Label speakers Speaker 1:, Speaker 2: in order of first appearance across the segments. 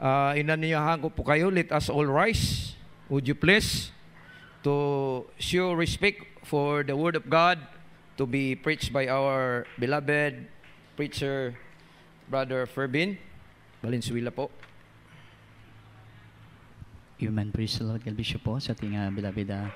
Speaker 1: Uh, ah, inanyayahan ko po kayo, let us all rise. Would you please to show respect for the Word of God to be preached by our beloved preacher, Brother Ferbin Valenzuela po. Human praise the Lord, God po sa ating uh, beloved uh,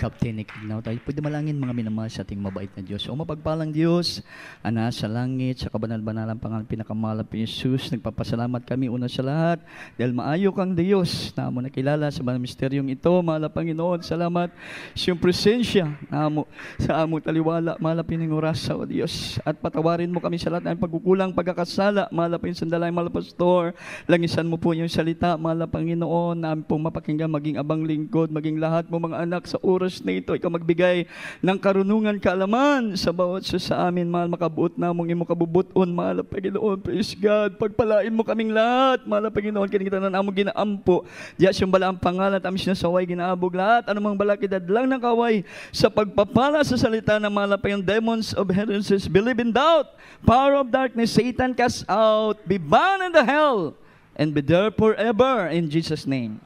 Speaker 1: Captain Ignaw tayo. Pwede malangin mga minamahal sa ating mabait na Diyos. O mapagpalang Diyos, ana sa langit, sa kabanal-banalang pangalan pinakamahalap ni Jesus, nagpapasalamat kami una sa lahat dahil maayo kang Diyos na mo nakilala sa mga misteryong ito. Mahal Panginoon, salamat sa iyong presensya na mo, sa amo taliwala, mahal ng oras o Diyos. At patawarin mo kami sa lahat ng pagkukulang, pagkakasala, mahal Panginoon, sandalay, mahal Pastor, langisan mo po yung salita, mahal Panginoon, na pong mapakinggan, maging abang lingkod, maging lahat mo mga anak sa oras oras na ito. Ikaw magbigay ng karunungan, kaalaman sa bawat sa sa amin, mahal, makabuot na mong imo kabubuton, mahal, Panginoon, praise God. Pagpalain mo kaming lahat, mahal, Panginoon, kinigita na among ginaampo. Diyas yung bala ang pangalan, na saway, ginaabog lahat, ano mang balakidad lang ng kaway sa pagpapala sa salita ng mahal, Panginoon, demons of heaven says, believe in doubt, power of darkness, Satan cast out, be bound in the hell, and be there forever in Jesus' name.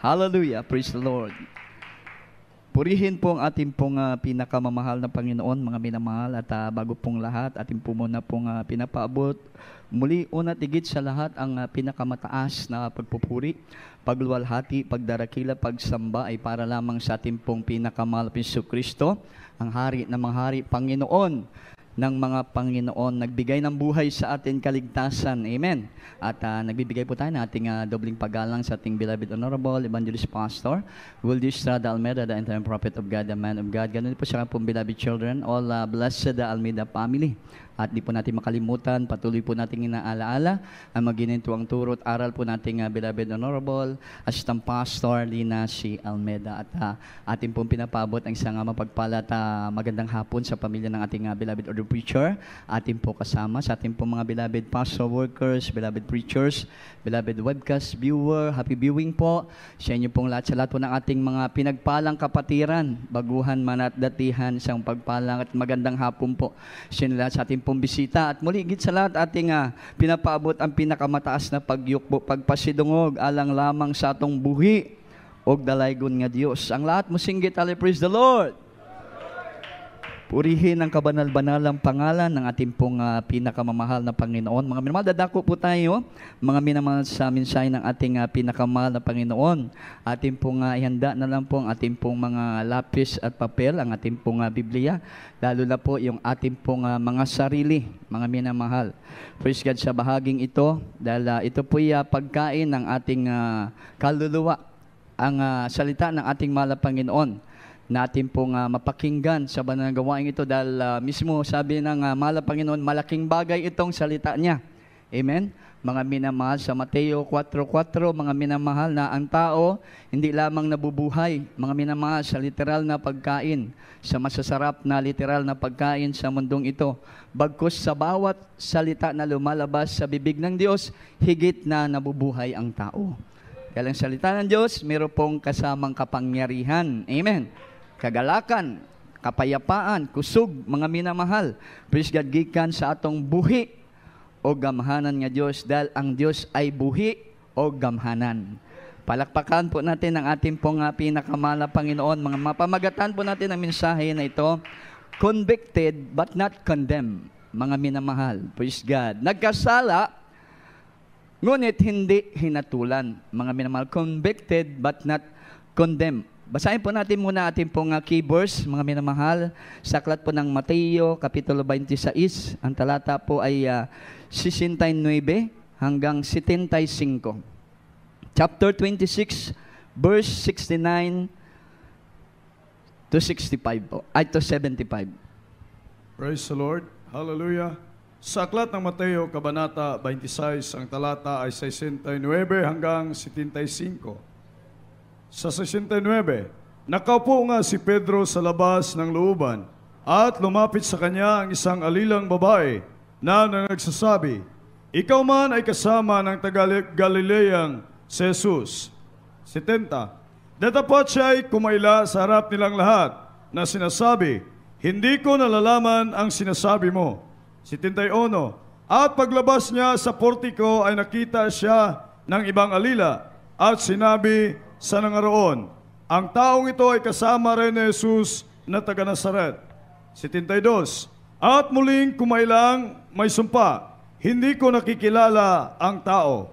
Speaker 1: Hallelujah. Praise the Lord. Purihin pong ating pong uh, pinakamamahal na Panginoon, mga minamahal, at uh, bago pong lahat, ating po muna pong uh, pinapaabot. Muli, una tigit sa lahat ang uh, pinakamataas na pagpupuri, pagluwalhati, pagdarakila, pagsamba ay para lamang sa ating pong pinakamahal Piso Kristo, ang hari ng mga hari, Panginoon ng mga Panginoon, nagbigay ng buhay sa atin kaligtasan. Amen. At uh, nagbibigay po tayo ng ating uh, dobling paggalang sa ating beloved Honorable Evangelist Pastor, Wilde Estrada Almeida, the entire prophet of God, the man of God. Ganun po sa pong beloved children, all uh, blessed the Almeida family. At di po natin makalimutan, patuloy po nating inaalaala ang maginituang turo at aral po nating uh, beloved honorable Assistant Pastor Lina C. Almeda. At uh, atin pong pinapabot ang isang uh, ah, mapagpalat uh, magandang hapon sa pamilya ng ating uh, beloved order preacher. Atin po kasama sa ating pong mga beloved pastor workers, beloved preachers, beloved webcast viewer. Happy viewing po sa inyo pong lahat sa lahat po ng ating mga pinagpalang kapatiran, baguhan man at datihan, isang pagpalang at magandang hapon po sa lahat sa ating pong At muli, git sa lahat, ating uh, pinapaabot ang pinakamataas na pagyukbo, pagpasidungog, alang lamang sa atong buhi, og dalaygon nga Dios. Ang lahat musinggit, singgit, praise the Lord! Purihin ang kabanal-banalang pangalan ng ating pong uh, pinakamamahal na Panginoon. Mga minamahal, dadako po tayo, mga minamahal sa minsay ng ating uh, pinakamahal na Panginoon. Ating pong uh, ihanda na lang po ang ating pong mga lapis at papel, ang ating pong uh, Biblia, lalo na po yung ating pong uh, mga sarili, mga minamahal. Praise God sa bahaging ito, dahil uh, ito po uh, pagkain ng ating uh, kaluluwa, ang uh, salita ng ating mahal na Panginoon natin pong uh, mapakinggan sa banal gawain ito dahil uh, mismo sabi ng uh, mahal Panginoon, malaking bagay itong salita niya. Amen? Mga minamahal sa Mateo 4.4, mga minamahal na ang tao hindi lamang nabubuhay, mga minamahal sa literal na pagkain, sa masasarap na literal na pagkain sa mundong ito. Bagkus sa bawat salita na lumalabas sa bibig ng Diyos, higit na nabubuhay ang tao. Kaya ang salita ng Diyos, mayroon pong kasamang kapangyarihan. Amen kagalakan, kapayapaan, kusog, mga minamahal. Praise God, gikan sa atong buhi o gamhanan nga Dios dahil ang Dios ay buhi o gamhanan. Palakpakan po natin ang ating pong ah, pinakamala Panginoon. Mga mapamagatan po natin ang mensahe na ito. Convicted but not condemned. Mga minamahal. Praise God. Nagkasala, ngunit hindi hinatulan. Mga minamahal. Convicted but not condemned. Basahin po natin muna ating pong uh, ah, keywords, mga minamahal. Sa aklat po ng Mateo, Kapitulo 26, ang talata po ay uh, ah, 69 hanggang 75. Chapter 26, verse 69 to 65 po. Ay, to 75.
Speaker 2: Praise the Lord. Hallelujah. Sa aklat ng Mateo, Kabanata 26, ang talata ay 69 hanggang 75. Sa 69, nakaupo nga si Pedro sa labas ng looban at lumapit sa kanya ang isang alilang babae na nagsasabi, Ikaw man ay kasama ng taga-Galileang si Jesus. 70. Datapat siya ay kumaila sa harap nilang lahat na sinasabi, Hindi ko nalalaman ang sinasabi mo. 71. At paglabas niya sa portiko ay nakita siya ng ibang alila at sinabi, sa nangaroon. Ang taong ito ay kasama rin ni Jesus na taga Nazaret. 72. At muling kumailang may sumpa, hindi ko nakikilala ang tao.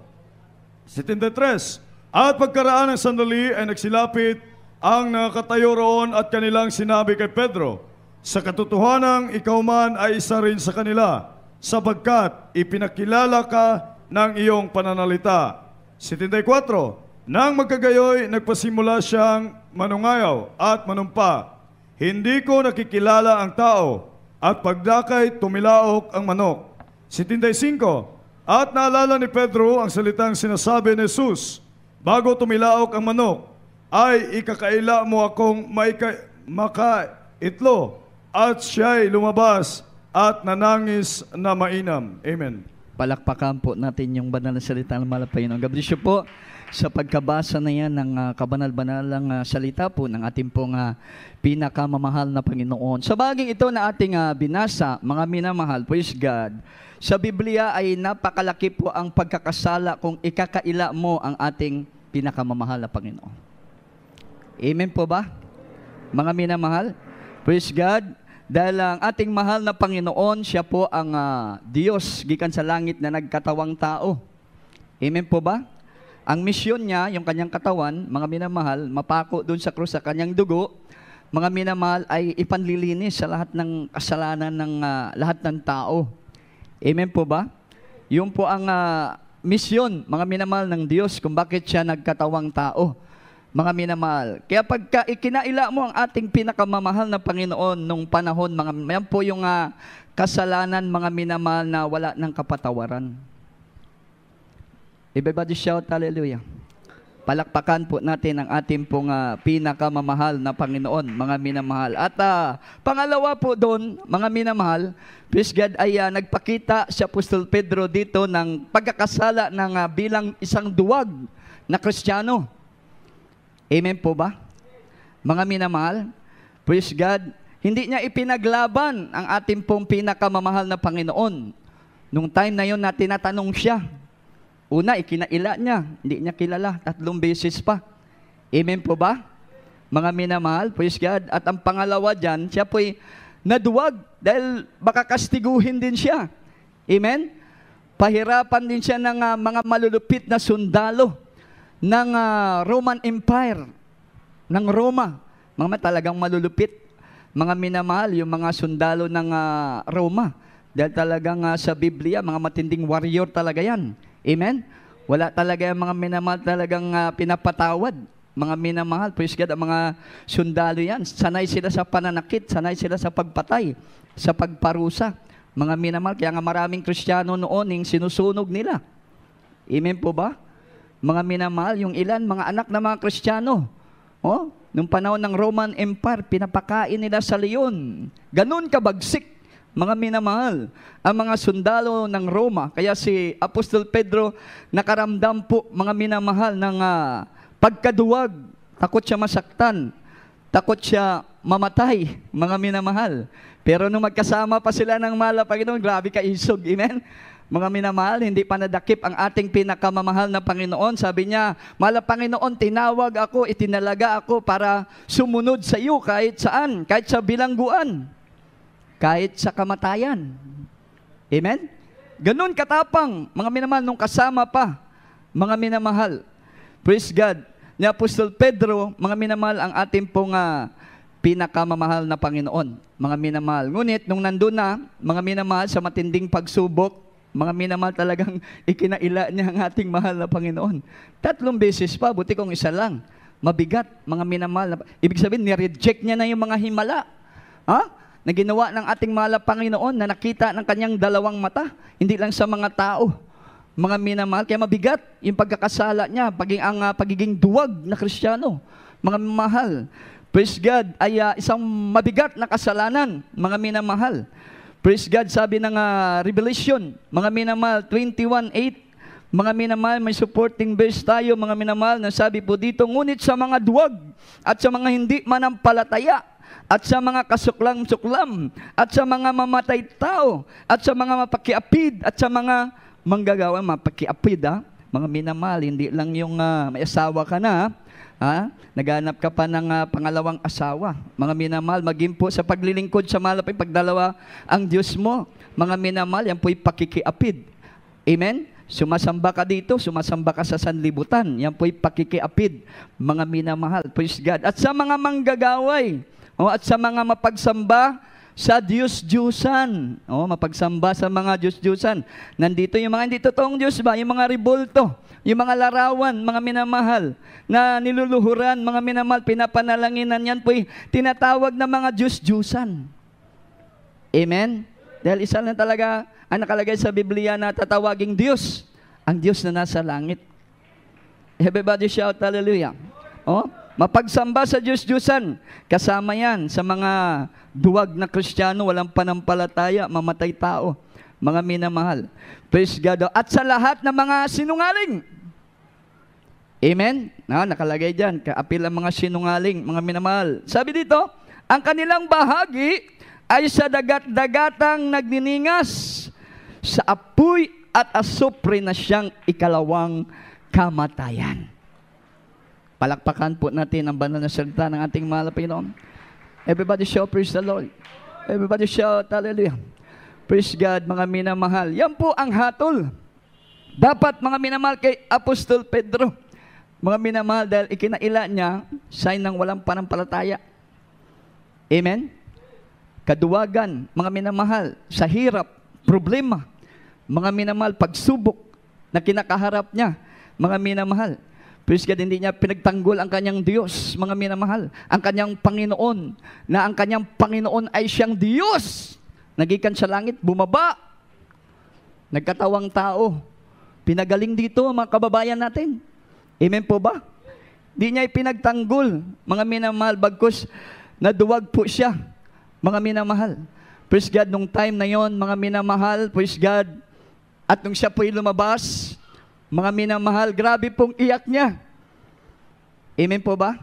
Speaker 2: 73. At pagkaraan ng sandali ay nagsilapit ang nakatayo roon at kanilang sinabi kay Pedro, Sa katotohanan ikaw man ay isa rin sa kanila, sapagkat ipinakilala ka ng iyong pananalita. 74. Nang magkagayoy, nagpasimula siyang manungayaw at manumpa. Hindi ko nakikilala ang tao at pagdakay tumilaok ang manok. 75. At naalala ni Pedro ang salitang sinasabi ni Jesus bago tumilaok ang manok, ay ikakaila mo akong maika, makaitlog at siya'y lumabas at nanangis na mainam. Amen. Palakpakan po natin yung banal na salita ng malapayon. Ang
Speaker 1: gabi po sa pagkabasa na yan ng uh, kabanal-banalang uh, salita po ng ating pong uh, pinakamamahal na Panginoon. Sa bagay ito na ating uh, binasa, mga minamahal, praise God, sa Biblia ay napakalaki po ang pagkakasala kung ikakaila mo ang ating pinakamamahal na Panginoon. Amen po ba? Mga minamahal, praise God, dahil ang ating mahal na Panginoon, siya po ang uh, Diyos, gikan sa langit na nagkatawang tao. Amen po ba? Ang misyon niya, yung kanyang katawan, mga minamahal, mapako doon sa krus sa kanyang dugo, mga minamahal ay ipanlilinis sa lahat ng kasalanan ng uh, lahat ng tao. Amen po ba? Yun po ang uh, misyon, mga minamahal ng Diyos, kung bakit siya nagkatawang tao. Mga minamahal. Kaya pagka ikinaila mo ang ating pinakamamahal na Panginoon nung panahon, mga, yan po yung uh, kasalanan, mga minamahal na wala ng kapatawaran. Everybody shout hallelujah. Palakpakan po natin ang ating pong uh, pinakamamahal na Panginoon, mga minamahal. At uh, pangalawa po doon, mga minamahal, praise God ay uh, nagpakita si Apostol Pedro dito ng pagkakasala ng uh, bilang isang duwag na Kristiyano. Amen po ba? Mga minamahal, praise God, hindi niya ipinaglaban ang ating pong pinakamamahal na Panginoon. Nung time na yon na tinatanong siya, Una, ikinaila niya. Hindi niya kilala. Tatlong beses pa. Amen po ba? Mga minamahal, praise God. At ang pangalawa dyan, siya po'y naduwag dahil baka kastiguhin din siya. Amen? Pahirapan din siya ng uh, mga malulupit na sundalo ng uh, Roman Empire, ng Roma. Mga talagang malulupit. Mga minamahal, yung mga sundalo ng uh, Roma. Dahil talagang uh, sa Biblia, mga matinding warrior talaga yan Amen? Wala talaga yung mga minamahal talagang uh, pinapatawad. Mga minamahal, praise God, ang mga sundalo yan. Sanay sila sa pananakit, sanay sila sa pagpatay, sa pagparusa. Mga minamahal, kaya nga maraming Kristiyano noon yung sinusunog nila. Amen po ba? Mga minamahal, yung ilan, mga anak ng mga Kristiyano. Oh, nung panahon ng Roman Empire, pinapakain nila sa leon. Ganun kabagsik mga minamahal, ang mga sundalo ng Roma. Kaya si Apostol Pedro nakaramdam po mga minamahal ng uh, pagkaduwag, takot siya masaktan, takot siya mamatay, mga minamahal. Pero nung magkasama pa sila ng mala Panginoon, grabe ka isog, amen? Mga minamahal, hindi pa nadakip ang ating pinakamamahal na Panginoon. Sabi niya, Mala Panginoon, tinawag ako, itinalaga ako para sumunod sa iyo kahit saan, kahit sa bilangguan kahit sa kamatayan. Amen? Ganun katapang, mga minamahal, nung kasama pa, mga minamahal. Praise God. Ni Apostol Pedro, mga minamahal, ang ating pong uh, pinakamamahal na Panginoon, mga minamahal. Ngunit, nung nandun na, mga minamahal, sa matinding pagsubok, mga minamahal talagang ikinaila niya ang ating mahal na Panginoon. Tatlong beses pa, buti kong isa lang. Mabigat, mga minamahal. Ibig sabihin, nireject niya na yung mga himala. Ha? na ginawa ng ating mahal Panginoon na nakita ng kanyang dalawang mata, hindi lang sa mga tao, mga minamahal. Kaya mabigat yung pagkakasala niya, paging, ang uh, pagiging duwag na kristyano, mga mahal. Praise God ay uh, isang mabigat na kasalanan, mga minamahal. Praise God, sabi ng uh, Revelation, mga minamahal, 21.8, mga minamahal, may supporting verse tayo, mga minamahal, na sabi po dito, ngunit sa mga duwag at sa mga hindi manampalataya, at sa mga kasuklam-suklam, at sa mga mamatay tao, at sa mga mapakiapid, at sa mga manggagawa mapakiapid, ha? mga minamahal, hindi lang yung uh, may asawa ka na, ha? naghanap ka pa ng uh, pangalawang asawa. Mga minamahal, maging po sa paglilingkod sa malapit, pagdalawa ang Diyos mo. Mga minamahal, yan po'y pakikiapid. Amen? Sumasamba ka dito, sumasamba ka sa sanlibutan. Yan po'y pakikiapid. Mga minamahal, praise God. At sa mga manggagaway, o, at sa mga mapagsamba sa Diyos-Diyusan. Oh, mapagsamba sa mga Diyos-Diyusan. Nandito yung mga hindi totoong Diyos ba? Yung mga ribulto, yung mga larawan, mga minamahal, na niluluhuran, mga minamahal, pinapanalanginan yan po, tinatawag na mga Diyos-Diyusan. Amen? Dahil isa lang talaga ang nakalagay sa Biblia na tatawaging Diyos, ang Diyos na nasa langit. Everybody shout hallelujah. Oh, Mapagsamba sa Diyos-Diyosan, kasama yan sa mga duwag na Kristiyano, walang panampalataya, mamatay tao, mga minamahal. Praise God. At sa lahat ng mga sinungaling. Amen? Na, ah, nakalagay dyan, kaapil ang mga sinungaling, mga minamahal. Sabi dito, ang kanilang bahagi ay sa dagat-dagatang nagniningas sa apoy at asupre na siyang ikalawang kamatayan. Palakpakan po natin ang banal na salita ng ating mahal na Panginoon. Everybody shout, praise the Lord. Everybody shout, hallelujah. Praise God, mga minamahal. Yan po ang hatol. Dapat mga minamahal kay Apostol Pedro. Mga minamahal dahil ikinaila niya sign ng walang panampalataya. Amen? Kaduwagan, mga minamahal, sa hirap, problema, mga minamahal, pagsubok na kinakaharap niya, mga minamahal. Praise hindi niya pinagtanggol ang kanyang Diyos, mga minamahal, ang kanyang Panginoon, na ang kanyang Panginoon ay siyang Diyos. Nagikan sa langit, bumaba. Nagkatawang tao. Pinagaling dito, mga kababayan natin. Amen po ba? Hindi niya ipinagtanggol, mga minamahal, bagkus, naduwag po siya, mga minamahal. Praise God, nung time na yon, mga minamahal, praise God, at nung siya po'y lumabas, mga minamahal, grabe pong iyak niya. Amen po ba?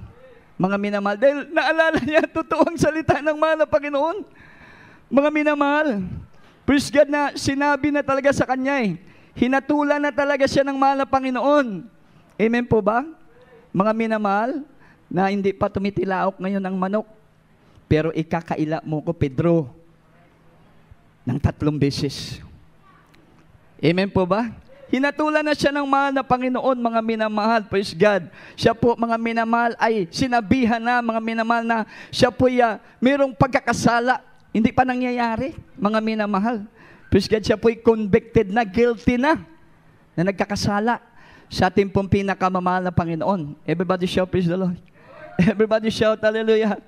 Speaker 1: Mga minamahal, dahil naalala niya totoong salita ng mahal na Panginoon. Mga minamahal, praise God na sinabi na talaga sa kanya eh. Hinatulan na talaga siya ng mahal na Panginoon. Amen po ba? Mga minamahal, na hindi pa tumitilaok ngayon ang manok, pero ikakaila mo ko, Pedro, ng tatlong beses. Amen po ba? Hinatulan na siya ng mahal na Panginoon, mga minamahal. Praise God. Siya po, mga minamahal, ay sinabihan na, mga minamahal na siya po ya, ah, mayroong pagkakasala. Hindi pa nangyayari, mga minamahal. Praise God, siya po ay convicted na, guilty na, na nagkakasala sa ating pong pinakamamahal na Panginoon. Everybody shout, praise the Lord. Everybody shout, hallelujah.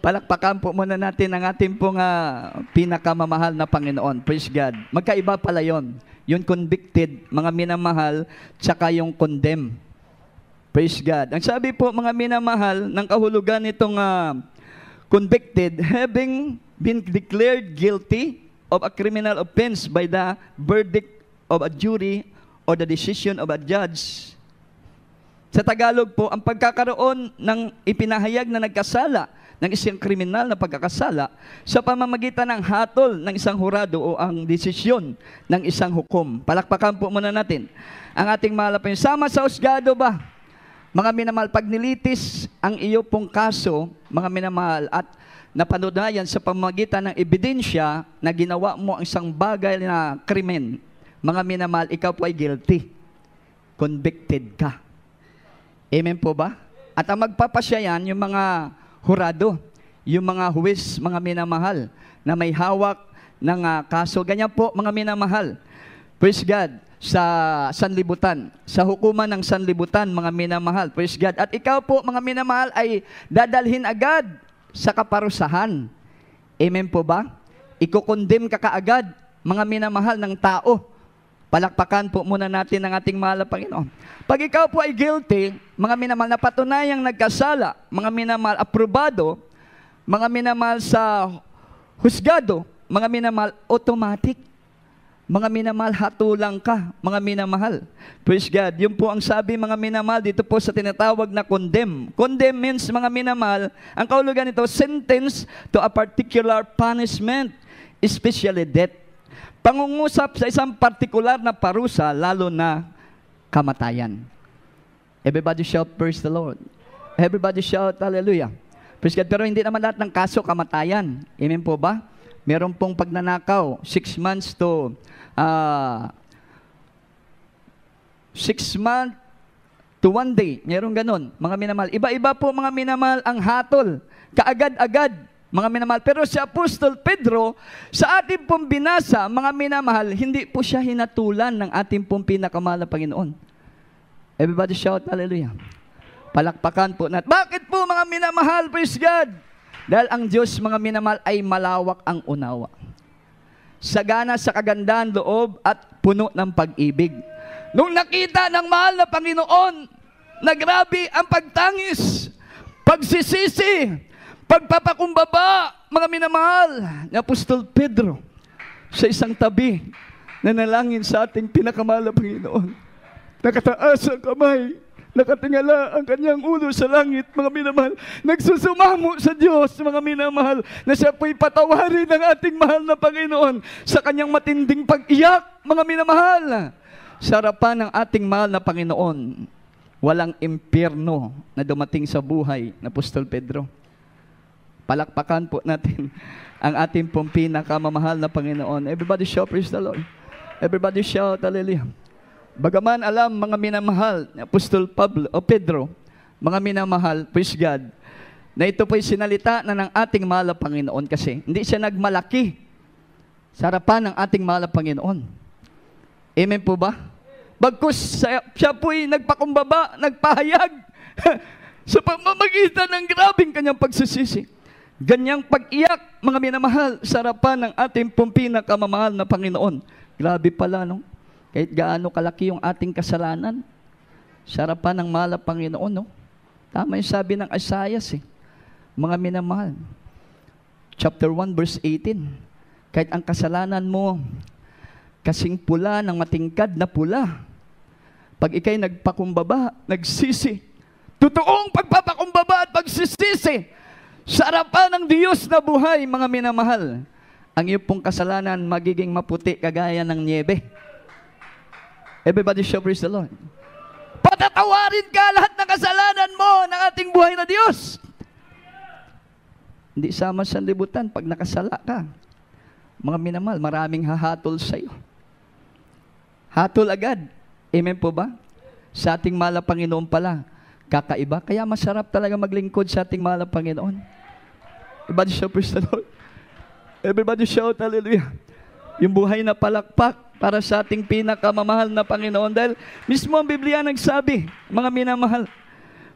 Speaker 1: Palakpakan po muna natin ang ating pong uh, pinakamamahal na Panginoon. Praise God. Magkaiba pala yon yung convicted, mga minamahal, tsaka yung condemn. Praise God. Ang sabi po mga minamahal ng kahulugan nitong uh, convicted, having been declared guilty of a criminal offense by the verdict of a jury or the decision of a judge. Sa Tagalog po, ang pagkakaroon ng ipinahayag na nagkasala ng isang kriminal na pagkakasala sa pamamagitan ng hatol ng isang hurado o ang desisyon ng isang hukom. Palakpakan po muna natin ang ating mahal na Sama sa usgado ba? Mga minamahal, pag nilitis ang iyo pong kaso, mga minamahal, at napanudayan sa pamamagitan ng ebidensya na ginawa mo ang isang bagay na krimen, mga minamahal, ikaw po ay guilty. Convicted ka. Amen po ba? At ang magpapasya yan, yung mga hurado, yung mga huwis, mga minamahal, na may hawak ng uh, kaso. Ganyan po, mga minamahal. Praise God sa sanlibutan, sa hukuman ng sanlibutan, mga minamahal. Praise God. At ikaw po, mga minamahal, ay dadalhin agad sa kaparusahan. Amen po ba? Ikukondim ka kaagad, mga minamahal ng tao. Palakpakan po muna natin ang ating mahal na Panginoon. Pag ikaw po ay guilty, mga minamahal na patunayang nagkasala, mga minamahal aprobado, mga minamahal sa husgado, mga minamahal automatic, mga minamahal hatulang ka, mga minamahal. Praise God. Yun po ang sabi mga minamahal dito po sa tinatawag na condemn. Condemn means mga minamahal, ang kaulugan nito, sentence to a particular punishment, especially death pangungusap sa isang partikular na parusa, lalo na kamatayan. Everybody shout, praise the Lord. Everybody shout, hallelujah. Praise God. Pero hindi naman lahat ng kaso kamatayan. Amen po ba? Meron pong pagnanakaw, six months to, uh, six months to one day. Meron ganun, mga minamal. Iba-iba po mga minamal ang hatol. Kaagad-agad mga minamahal. Pero si Apostol Pedro, sa ating pong binasa, mga minamahal, hindi po siya hinatulan ng ating pong pinakamahal na Panginoon. Everybody shout hallelujah. Palakpakan po natin. Bakit po mga minamahal, praise God? Dahil ang Diyos, mga minamahal, ay malawak ang unawa. Sagana sa kagandahan loob at puno ng pag-ibig. Nung nakita ng mahal na Panginoon na grabe ang pagtangis, pagsisisi, Pagpapakumbaba, mga minamahal, ni Apostol Pedro sa isang tabi
Speaker 3: na nalangin sa ating pinakamahal na Panginoon. Nakataas ang kamay, nakatingala ang kanyang ulo sa langit, mga minamahal. Nagsusumamo sa Diyos, mga minamahal, na siya po'y patawarin ng ating mahal na Panginoon sa kanyang matinding
Speaker 1: pag-iyak, mga minamahal. Sa harapan ng ating mahal na Panginoon, walang impyerno na dumating sa buhay na Apostol Pedro. Palakpakan po natin ang ating pong pinakamamahal na Panginoon. Everybody shout, praise the Lord. Everybody shout, hallelujah. Bagaman alam mga minamahal Apostol Pablo o Pedro, mga minamahal, praise God, na ito po'y sinalita na ng ating mahal na Panginoon kasi hindi siya nagmalaki sa harapan ng ating mahal na Panginoon. Amen po ba? Bagkus siya po'y nagpakumbaba, nagpahayag sa pamamagitan ng grabing kanyang pagsisisi Ganyang pag-iyak, mga minamahal, sarapan ng ating pong pinakamamahal na Panginoon. Grabe pala, no? Kahit gaano kalaki yung ating kasalanan, sarapan ng mahal na Panginoon, no? Tama yung sabi ng Isaiah, eh. Mga minamahal, chapter 1, verse 18, kahit ang kasalanan mo, kasing pula ng matingkad na pula, pag ikay nagpakumbaba, nagsisi, totoong pagpapakumbaba at pagsisisi, sa harapan ng Diyos na buhay, mga minamahal, ang iyong pong kasalanan magiging maputi kagaya ng niebe. Everybody show praise the Lord. Patatawarin ka lahat ng kasalanan mo ng ating buhay na Diyos. Hindi sama sa libutan pag nakasala ka. Mga minamahal, maraming hahatol sa iyo. Hatol agad. Amen po ba? Sa ating mala Panginoon pala, kakaiba. Kaya masarap talaga maglingkod sa ating mahal na Panginoon. Everybody shout praise the Lord. Everybody shout hallelujah. Yung buhay na palakpak para sa ating pinakamamahal na Panginoon. Dahil mismo ang Biblia nagsabi, mga minamahal,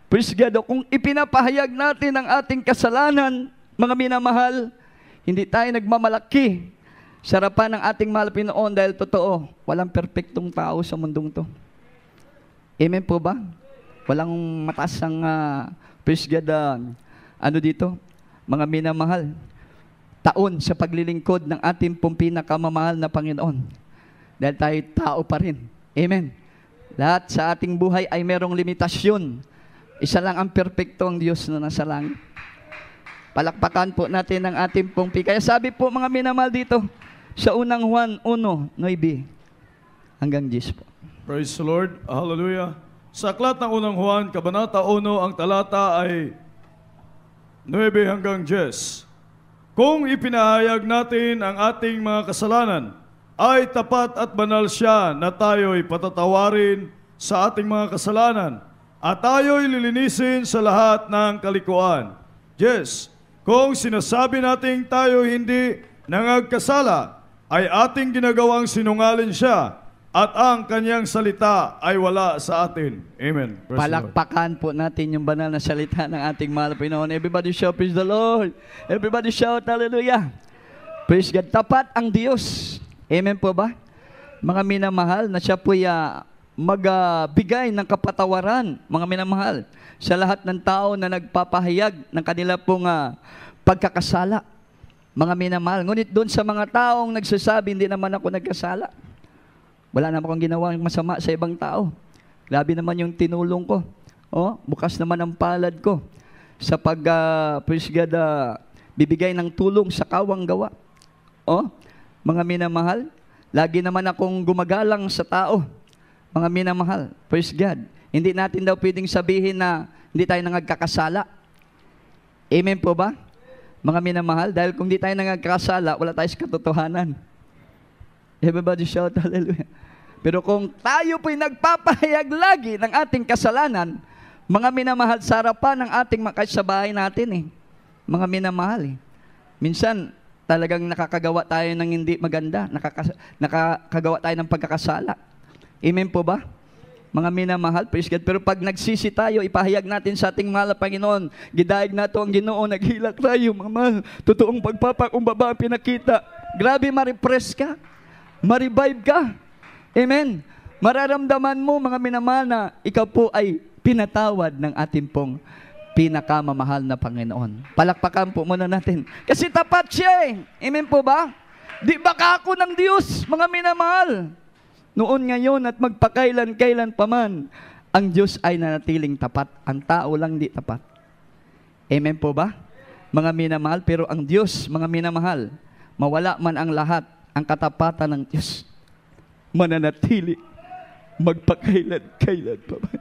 Speaker 1: praise God, kung ipinapahayag natin ang ating kasalanan, mga minamahal, hindi tayo nagmamalaki sa harapan ng ating mahal Pinoon dahil totoo, walang perfectong tao sa mundong to. Amen po ba? Walang mataas ang, uh, praise God, uh, ano dito, mga minamahal, taon sa paglilingkod ng ating pong pinakamamahal na Panginoon. Dahil tayo tao pa rin. Amen. Lahat sa ating buhay ay merong limitasyon. Isa lang ang perpektong Diyos na nasa langit. Palakpakan po natin ang ating pong pi. Kaya sabi po mga minamahal dito, sa unang Juan 1, 9,
Speaker 2: hanggang 10 po. Praise the Lord. Hallelujah. Sa aklat ng unang Juan, Kabanata 1, ang talata ay 9 hanggang 10. Kung ipinahayag natin ang ating mga kasalanan, ay tapat at banal siya na tayo'y patatawarin sa ating mga kasalanan at tayo'y lilinisin sa lahat ng kalikuan. Yes, kung sinasabi nating tayo hindi nangagkasala, ay ating ginagawang sinungaling siya at ang kanyang salita ay wala sa atin. Amen. Praise
Speaker 1: Palakpakan po natin yung banal na salita ng ating mahal na Pinoon. Everybody shout, praise the Lord. Everybody shout, hallelujah. Praise God. Tapat ang Diyos. Amen po ba? Mga minamahal na siya po ya ah, magbigay ng kapatawaran, mga minamahal, sa lahat ng tao na nagpapahayag ng kanila pong uh, pagkakasala. Mga minamahal. Ngunit doon sa mga taong nagsasabi, hindi naman ako nagkasala wala naman akong ginawa masama sa ibang tao. Labi naman yung tinulong ko. Oh, bukas naman ang palad ko sa pag, uh, praise God, uh, bibigay ng tulong sa kawang gawa. Oh, mga minamahal, lagi naman akong gumagalang sa tao. Mga minamahal, praise God. Hindi natin daw pwedeng sabihin na hindi tayo nangagkakasala. Amen po ba? Mga minamahal, dahil kung hindi tayo nangagkakasala, wala tayo sa katotohanan. Everybody shout hallelujah. Pero kung tayo po'y nagpapahayag lagi ng ating kasalanan, mga minamahal sa harapan ng ating makasabahay natin eh. Mga minamahal eh. Minsan, talagang nakakagawa tayo ng hindi maganda, nakaka, nakakagawa tayo ng pagkakasala. Amen po ba? Mga minamahal, praise God. Pero pag nagsisi tayo, ipahayag natin sa ating mahal na Panginoon, gidaig na ang ginoo, naghilak tayo, mga mahal. Totoong pagpapakumbaba ang pinakita. Grabe, ma-repress ka. Ma-revive ka. Amen. Mararamdaman mo mga minamahal na ikaw po ay pinatawad ng ating pong pinakamamahal na Panginoon. Palakpakan po muna natin. Kasi tapat siya eh. Amen po ba? Di ba ako ng Diyos, mga minamahal? Noon ngayon at magpakailan-kailan pa man, ang Diyos ay nanatiling tapat. Ang tao lang di tapat. Amen po ba? Mga minamahal, pero ang Diyos, mga minamahal, mawala man ang lahat, ang katapatan ng Diyos
Speaker 3: mananatili magpakailan-kailan pa man.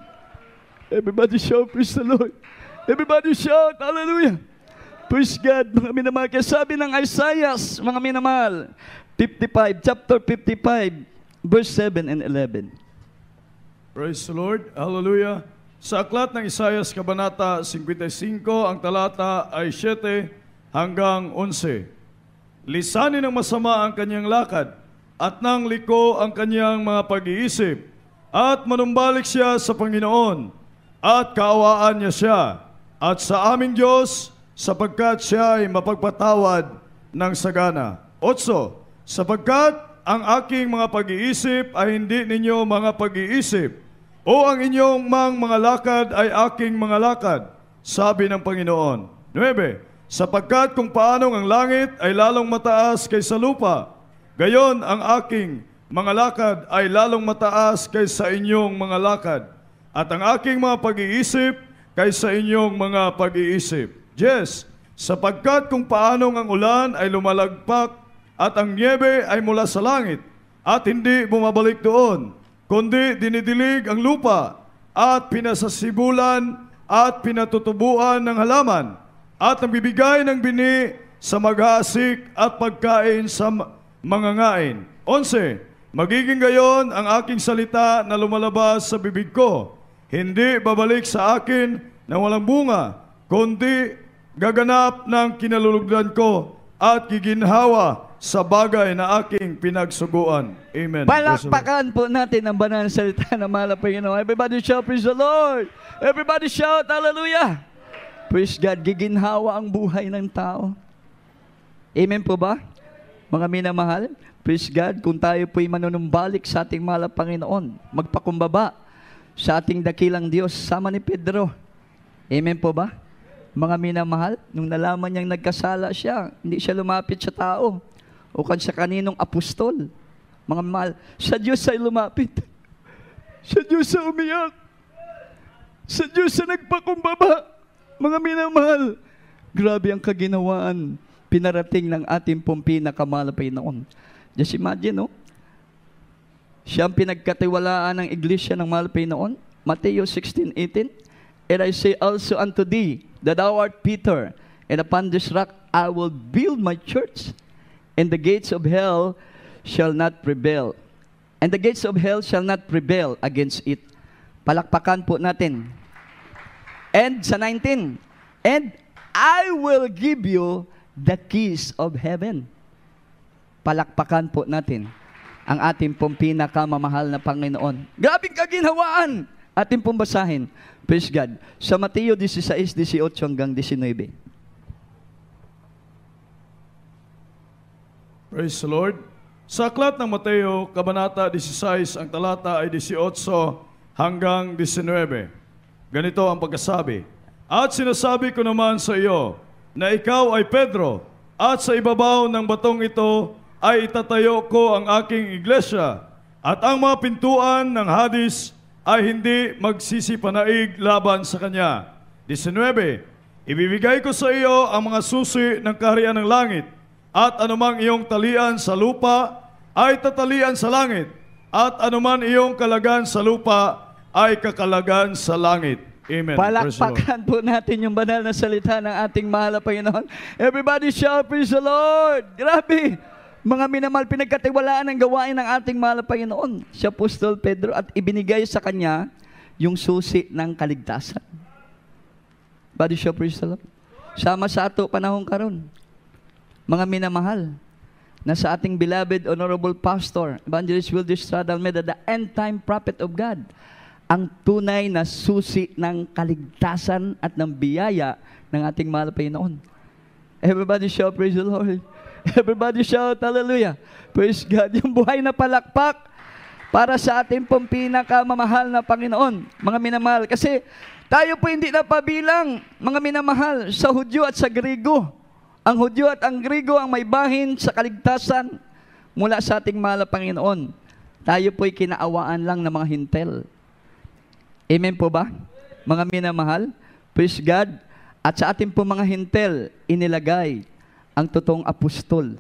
Speaker 3: Everybody shout, praise the Lord. Everybody shout, hallelujah. Praise God, mga minamahal. Kaya sabi ng Isaiah, mga minamahal, 55, chapter
Speaker 1: 55, verse 7 and 11.
Speaker 2: Praise the Lord, hallelujah. Sa aklat ng Isaiah, Kabanata 55, ang talata ay 7 hanggang 11. Lisanin ng masama ang kanyang lakad, at nang liko ang kanyang mga pag-iisip at manumbalik siya sa Panginoon at kaawaan niya siya at sa aming Diyos sapagkat siya ay mapagpatawad ng sagana. Otso, sapagkat ang aking mga pag-iisip ay hindi ninyo mga pag-iisip o ang inyong mang mga lakad ay aking mga lakad, sabi ng Panginoon. 9. Sapagkat kung paanong ang langit ay lalong mataas kaysa lupa, Gayon ang aking mga lakad ay lalong mataas kaysa inyong mga lakad at ang aking mga pag-iisip kaysa inyong mga pag-iisip. Yes, sapagkat kung paanong ang ulan ay lumalagpak at ang niebe ay mula sa langit at hindi bumabalik doon, kundi dinidilig ang lupa at pinasasibulan at pinatutubuan ng halaman at nagbibigay ng bini sa mag at pagkain sa mangangain. 11. Magiging gayon ang aking salita na lumalabas sa bibig ko. Hindi babalik sa akin na walang bunga, kundi gaganap ng kinalulugdan ko at giginhawa sa bagay na aking pinagsuguan. Amen. Palakpakan
Speaker 1: po natin ang banal salita ng mahal Panginoon. Everybody shout, praise the Lord! Everybody shout, hallelujah! Praise God, giginhawa ang buhay ng tao. Amen po ba? Mga minamahal, praise God, kung tayo po'y manunumbalik sa ating mahal Panginoon, magpakumbaba sa ating dakilang Diyos, sama ni Pedro. Amen po ba? Mga minamahal, nung nalaman niyang nagkasala siya, hindi siya lumapit sa tao o kan sa kaninong apostol. Mga mahal, sa Diyos ay lumapit. Sa Diyos sa umiyak. Sa Diyos sa nagpakumbaba. Mga minamahal, grabe ang kaginawaan pinarating ng ating pong pinakamalapay noon. Just imagine, no? Siya ang pinagkatiwalaan ng iglesia ng malapay noon. Mateo 16:18. And I say also unto thee, that thou art Peter, and upon this rock I will build my church, and the gates of hell shall not prevail. And the gates of hell shall not prevail against it. Palakpakan po natin. And sa 19, And I will give you the keys of heaven. Palakpakan po natin ang ating pong pinakamamahal na Panginoon. Grabing kaginhawaan! Atin pong basahin. Praise God. Sa Mateo 16, 18 hanggang 19.
Speaker 2: Praise the Lord. Sa aklat ng Mateo, Kabanata 16, ang talata ay 18 hanggang 19. Ganito ang pagkasabi. At sinasabi ko naman sa iyo, na ikaw ay Pedro, at sa ibabaw ng batong ito ay itatayo ko ang aking iglesia, at ang mga pintuan ng hadis ay hindi magsisipanaig laban sa kanya. 19. Ibibigay ko sa iyo ang mga susi ng kaharian ng langit, at anumang iyong talian sa lupa ay tatalian sa langit, at anuman iyong kalagan sa lupa ay kakalagan sa langit. Amen. Palakpakan po natin yung banal na salita ng ating mahal na Panginoon.
Speaker 1: Everybody shout, praise the Lord! Grabe! Mga minamahal, pinagkatiwalaan ang gawain ng ating mahal na Panginoon. Si Apostol Pedro at ibinigay sa kanya yung susi ng kaligtasan. Body shout, praise the Lord. Sama sa ato panahon karon. Mga minamahal, na sa ating beloved Honorable Pastor, Evangelist Wilder Strada the end-time prophet of God, ang tunay na susi ng kaligtasan at ng biyaya ng ating mahal na Panginoon. Everybody shout, praise the Lord. Everybody shout, hallelujah. Praise God. Yung buhay na palakpak para sa ating pong pinakamamahal na Panginoon, mga minamahal. Kasi tayo po hindi napabilang, mga minamahal, sa Hudyo at sa Grigo. Ang Hudyo at ang Grigo ang may bahin sa kaligtasan mula sa ating mahal na Panginoon. Tayo po'y kinaawaan lang ng mga hintel Amen po ba? Mga minamahal, praise God. At sa ating po mga hintel, inilagay ang totoong apostol,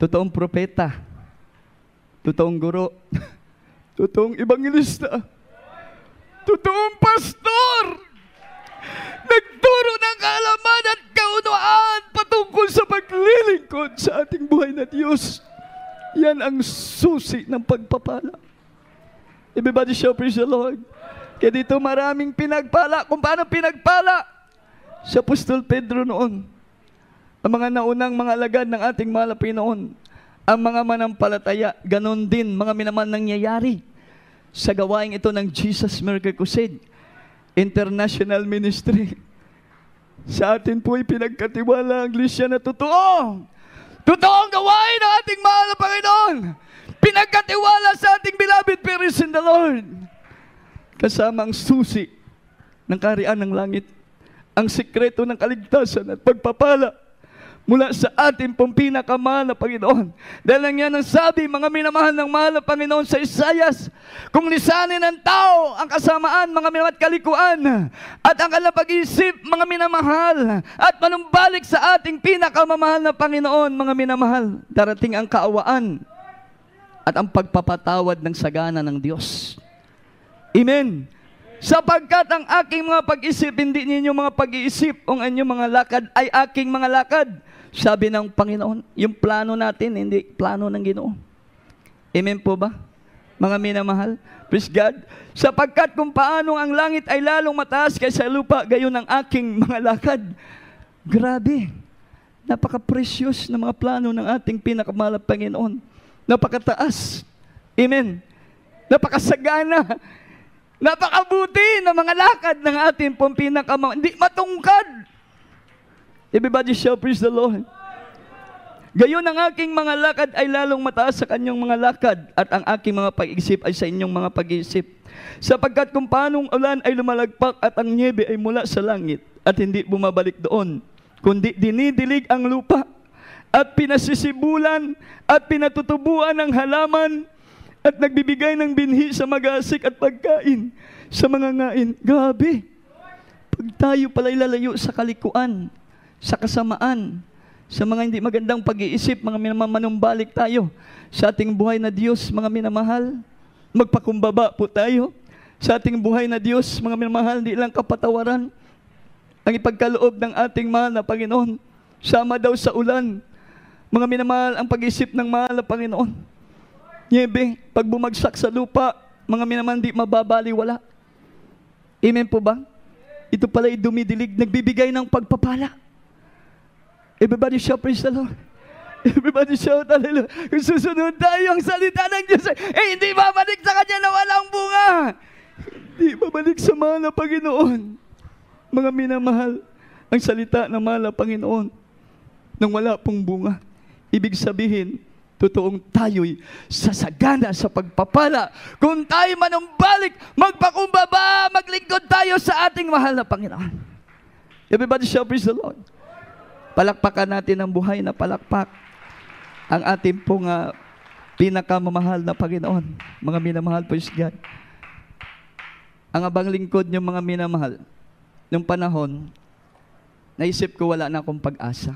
Speaker 1: totoong propeta,
Speaker 3: totoong guro, totoong ebangelista, totoong pastor, nagturo ng kaalaman at kaunawaan patungkol sa paglilingkod sa ating buhay na Diyos. Yan ang susi ng pagpapala. Everybody shall praise the Lord. Kaya dito
Speaker 1: maraming pinagpala. Kung paano pinagpala? Si Apostol Pedro noon. Ang mga naunang mga alagad ng ating mahal noon. Ang mga manampalataya, ganun din, mga minaman nangyayari sa gawain ito ng Jesus Miracle Crusade
Speaker 3: International Ministry. Sa atin po ay pinagkatiwala ang Iglesia na totoo. Totoong gawain ng ating mahal na Panginoon. Pinagkatiwala sa ating beloved parents in the Lord
Speaker 1: kasama ang susi ng karian ng langit, ang sikreto ng kaligtasan at pagpapala mula sa ating pong pinakamahal na Panginoon. Dahil lang yan ang sabi, mga minamahal ng mahal na Panginoon sa Isayas, kung lisanin ng tao ang kasamaan, mga minamahal kalikuan, at ang kalapag-isip, mga minamahal, at manumbalik sa ating pinakamamahal na Panginoon, mga minamahal, darating ang kaawaan at ang pagpapatawad ng sagana ng Diyos. Amen. Sapagkat ang aking mga pag-isip, hindi ninyo mga pag-iisip, ang inyong mga lakad ay aking mga lakad. Sabi ng Panginoon, yung plano natin, hindi plano ng Ginoo. Amen po ba? Mga minamahal, praise God. Sapagkat kung paano ang langit ay lalong mataas kaysa lupa, gayon ang aking mga lakad. Grabe, napaka-precious na mga plano ng ating pinakamalang Panginoon. Napakataas. Amen. Napakasagana. Napakabuti ng mga lakad ng ating pong pinakamang, hindi matungkad. Everybody shall praise the Lord. Gayon ang aking mga lakad ay lalong mataas sa kanyang mga lakad at ang aking mga pag-isip ay sa inyong mga pag-isip. Sapagkat kung paanong ulan ay lumalagpak at ang niebe ay mula sa langit at hindi bumabalik doon, kundi dinidilig
Speaker 3: ang lupa at pinasisibulan at pinatutubuan ng halaman at nagbibigay ng binhi sa magasik at pagkain sa mga ngain. Grabe! Pag
Speaker 1: tayo pala ilalayo sa kalikuan, sa kasamaan, sa mga hindi magandang pag-iisip, mga minamamanumbalik tayo sa ating buhay na Diyos, mga minamahal, magpakumbaba po tayo sa ating buhay na Diyos, mga minamahal, hindi lang kapatawaran, ang ipagkaloob ng ating mahal na Panginoon. Sama daw sa ulan, mga minamahal, ang pag iisip ng mahal na Panginoon Nyebeng, pag bumagsak sa lupa, mga minamandi, wala. Amen po ba? Ito pala pala'y dumidilig, nagbibigay ng pagpapala.
Speaker 3: Everybody shout, praise the Lord. Everybody shout, hallelujah. Kung susunod tayo ang salita ng Diyos, eh hindi babalik sa Kanya na walang bunga. Hindi babalik sa mahal na Panginoon. Mga minamahal, ang salita ng mahal na Panginoon nang wala pong bunga. Ibig sabihin, totoong tayo'y
Speaker 1: sasagana sa pagpapala. Kung tayo manumbalik, magpakumbaba, maglingkod tayo sa ating mahal na Panginoon. Everybody shall praise the Lord. Palakpakan natin ang buhay na palakpak ang ating pong uh, pinakamamahal na Panginoon. Mga minamahal, praise God. Ang abang lingkod niyo mga minamahal, nung panahon, naisip ko wala na akong pag-asa.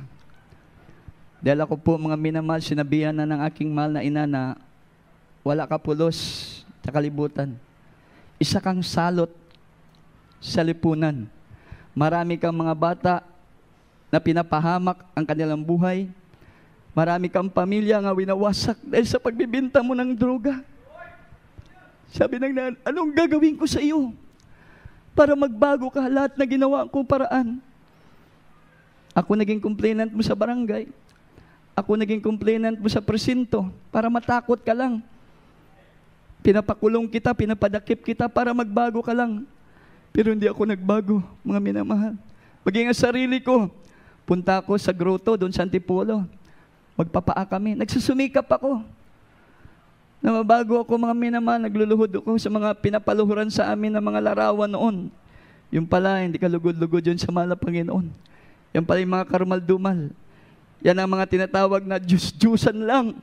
Speaker 1: Dahil ako po mga minamahal, sinabihan na ng aking mahal na ina na wala ka pulos sa kalibutan. Isa kang salot sa lipunan. Marami kang mga bata na pinapahamak ang kanilang buhay. Marami kang pamilya nga winawasak dahil sa pagbibinta mo ng droga. Sabi ng nan, anong gagawin ko sa iyo? Para magbago ka lahat na ginawa kong paraan. Ako naging complainant mo sa barangay. Ako naging complainant mo sa presinto para matakot ka lang. Pinapakulong kita, pinapadakip kita para magbago ka lang. Pero hindi ako nagbago, mga minamahal. Maging ang sarili ko, punta ako sa grotto doon sa Antipolo. Magpapaa kami. Nagsusumikap ako. Na ako mga minamahal, nagluluhod ako sa mga pinapaluhuran sa amin ng mga larawan noon. Yung pala, hindi ka lugod-lugod yun sa mala Panginoon. Yan pala yung mga karmal-dumal. Yan ang mga tinatawag na Diyos-Diyosan lang.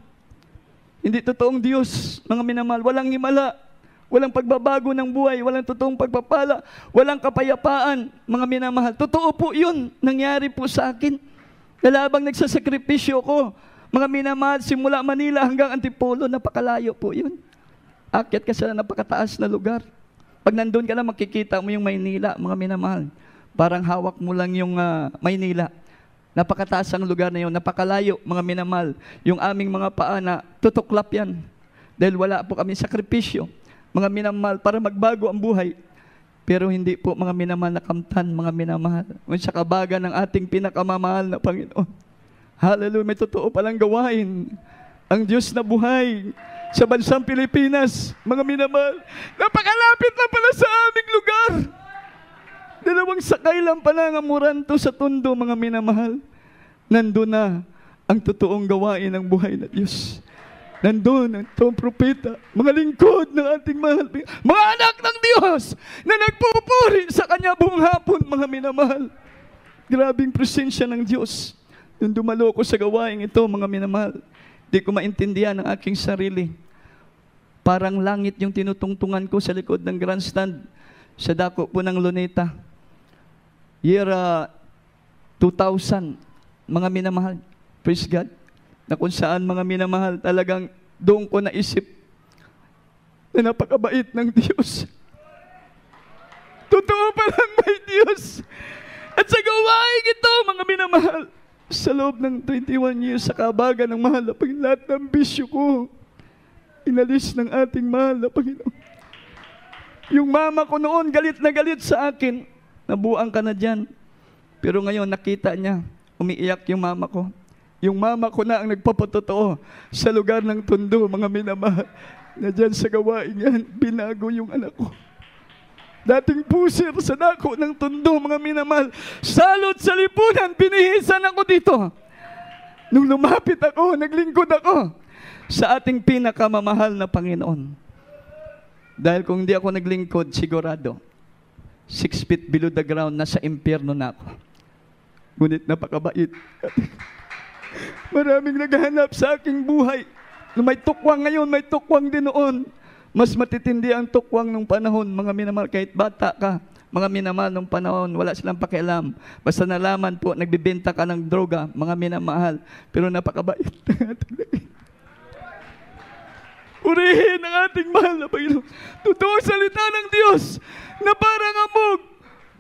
Speaker 1: Hindi totoong Diyos, mga minamahal. Walang himala, walang pagbabago ng buhay, walang totoong pagpapala, walang kapayapaan, mga minamahal. Totoo po yun, nangyari po sa akin. Lalabang nagsasakripisyo ko, mga minamahal, simula Manila hanggang Antipolo, napakalayo po yun. Akyat ka sa napakataas na lugar. Pag nandun ka na, makikita mo yung Maynila, mga minamahal. Parang hawak mo lang yung uh, Maynila. Maynila Napakataas ang lugar na yon, napakalayo, mga minamal. Yung aming mga paa na tutuklap yan. Dahil wala po kami sakripisyo, mga minamal, para magbago ang buhay. Pero hindi po mga minamahal nakamtan, mga minamahal. Sa kabaga ng ating pinakamamahal na Panginoon.
Speaker 3: Hallelujah, may totoo palang gawain. Ang Diyos na buhay sa bansang Pilipinas, mga minamahal. Napakalapit na pala sa aming lugar. Dalawang sakay lang pala ng muranto sa tundo, mga minamahal. Nandun na ang totoong gawain ng buhay na Diyos. Nandun ang toong propeta, mga lingkod ng ating mahal, mga anak ng Diyos na nagpupuri sa Kanya buong hapon, mga minamahal. Grabing presensya ng Diyos. Nung dumalo ko sa gawain ito, mga minamahal, di ko maintindihan ang aking sarili.
Speaker 1: Parang langit yung tinutungtungan ko sa likod ng grandstand sa dako po ng luneta year uh, 2000, mga minamahal, praise God, na kung saan mga minamahal talagang doon ko naisip
Speaker 3: na napakabait ng Diyos. Totoo pala may Diyos. At sa gawain ito, mga minamahal, sa loob ng 21 years sa kabagan ng mahal na Panginoon, lahat ng bisyo ko, inalis ng ating mahal na Panginoon. Yung mama ko noon, galit na galit
Speaker 1: sa akin. Nabuang ka na dyan. Pero ngayon, nakita niya, umiiyak yung
Speaker 3: mama ko. Yung mama ko na ang nagpapatotoo sa lugar ng tundo, mga minamahal, na dyan sa gawain yan, binago yung anak ko. Dating pusir sa dako ng tundo, mga minamahal. Salot sa lipunan, binihisan ako dito. Nung lumapit ako, naglingkod ako sa ating pinakamamahal
Speaker 1: na Panginoon. Dahil kung hindi ako naglingkod, sigurado, six feet below the ground, nasa impyerno na ako. Ngunit napakabait. Maraming naghahanap sa aking buhay. May tukwang ngayon, may tukwang din noon. Mas matitindi ang tukwang nung panahon, mga minamahal, kahit bata ka. Mga minamahal nung panahon, wala silang pakialam. Basta nalaman po, nagbibenta ka ng droga, mga minamahal. Pero napakabait.
Speaker 3: Purihin ang ating mahal na Panginoon. Totoo salita ng Diyos na parang amog,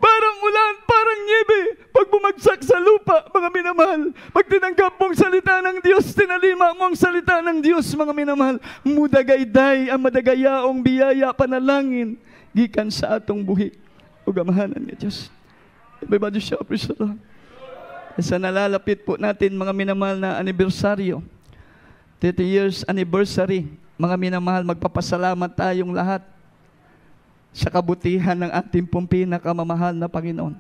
Speaker 3: parang ulan, parang niebe. Pag bumagsak sa lupa, mga minamahal, pag tinanggap mong salita ng Diyos, tinalima ang salita ng Diyos, mga minamahal, mudagayday ang madagayaong biyaya panalangin gikan sa atong buhi. O gamahanan nga Diyos. Everybody shout, praise the Lord. Sa nalalapit
Speaker 1: po natin mga minamahal na anibersaryo, 30 years anniversary mga minamahal, magpapasalamat tayong lahat sa kabutihan ng ating pong pinakamamahal na Panginoon.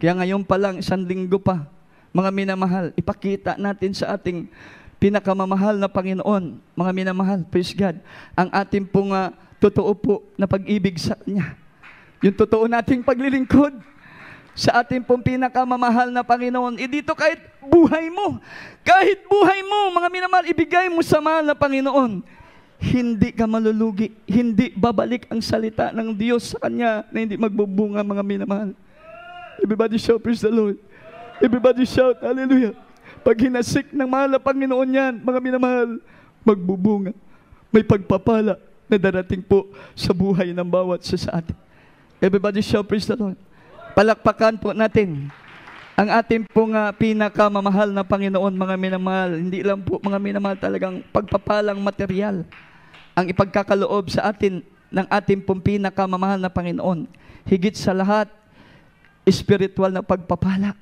Speaker 1: Kaya ngayon pa lang, isang linggo pa, mga minamahal, ipakita natin sa ating pinakamamahal na Panginoon, mga minamahal, praise God, ang ating pong uh, totoo po na pag-ibig sa Kanya. Yung totoo nating paglilingkod, sa ating pong pinakamamahal na Panginoon. E dito kahit buhay mo, kahit buhay mo, mga minamahal, ibigay mo sa mahal na Panginoon hindi ka malulugi, hindi babalik ang salita ng Diyos sa kanya na hindi magbubunga
Speaker 3: mga minamahal. Everybody shout, praise the Lord. Everybody shout, hallelujah. Pag hinasik ng mahal na Panginoon yan, mga minamahal, magbubunga. May pagpapala na darating po sa buhay ng bawat sa sa atin. Everybody shout, praise
Speaker 1: the Lord. Palakpakan po natin ang ating pong uh, pinakamamahal na Panginoon, mga minamahal. Hindi lang po mga minamahal talagang pagpapalang material ang ipagkakaloob sa atin ng ating pong pinakamamahal na Panginoon. Higit sa lahat, spiritual na pagpapala,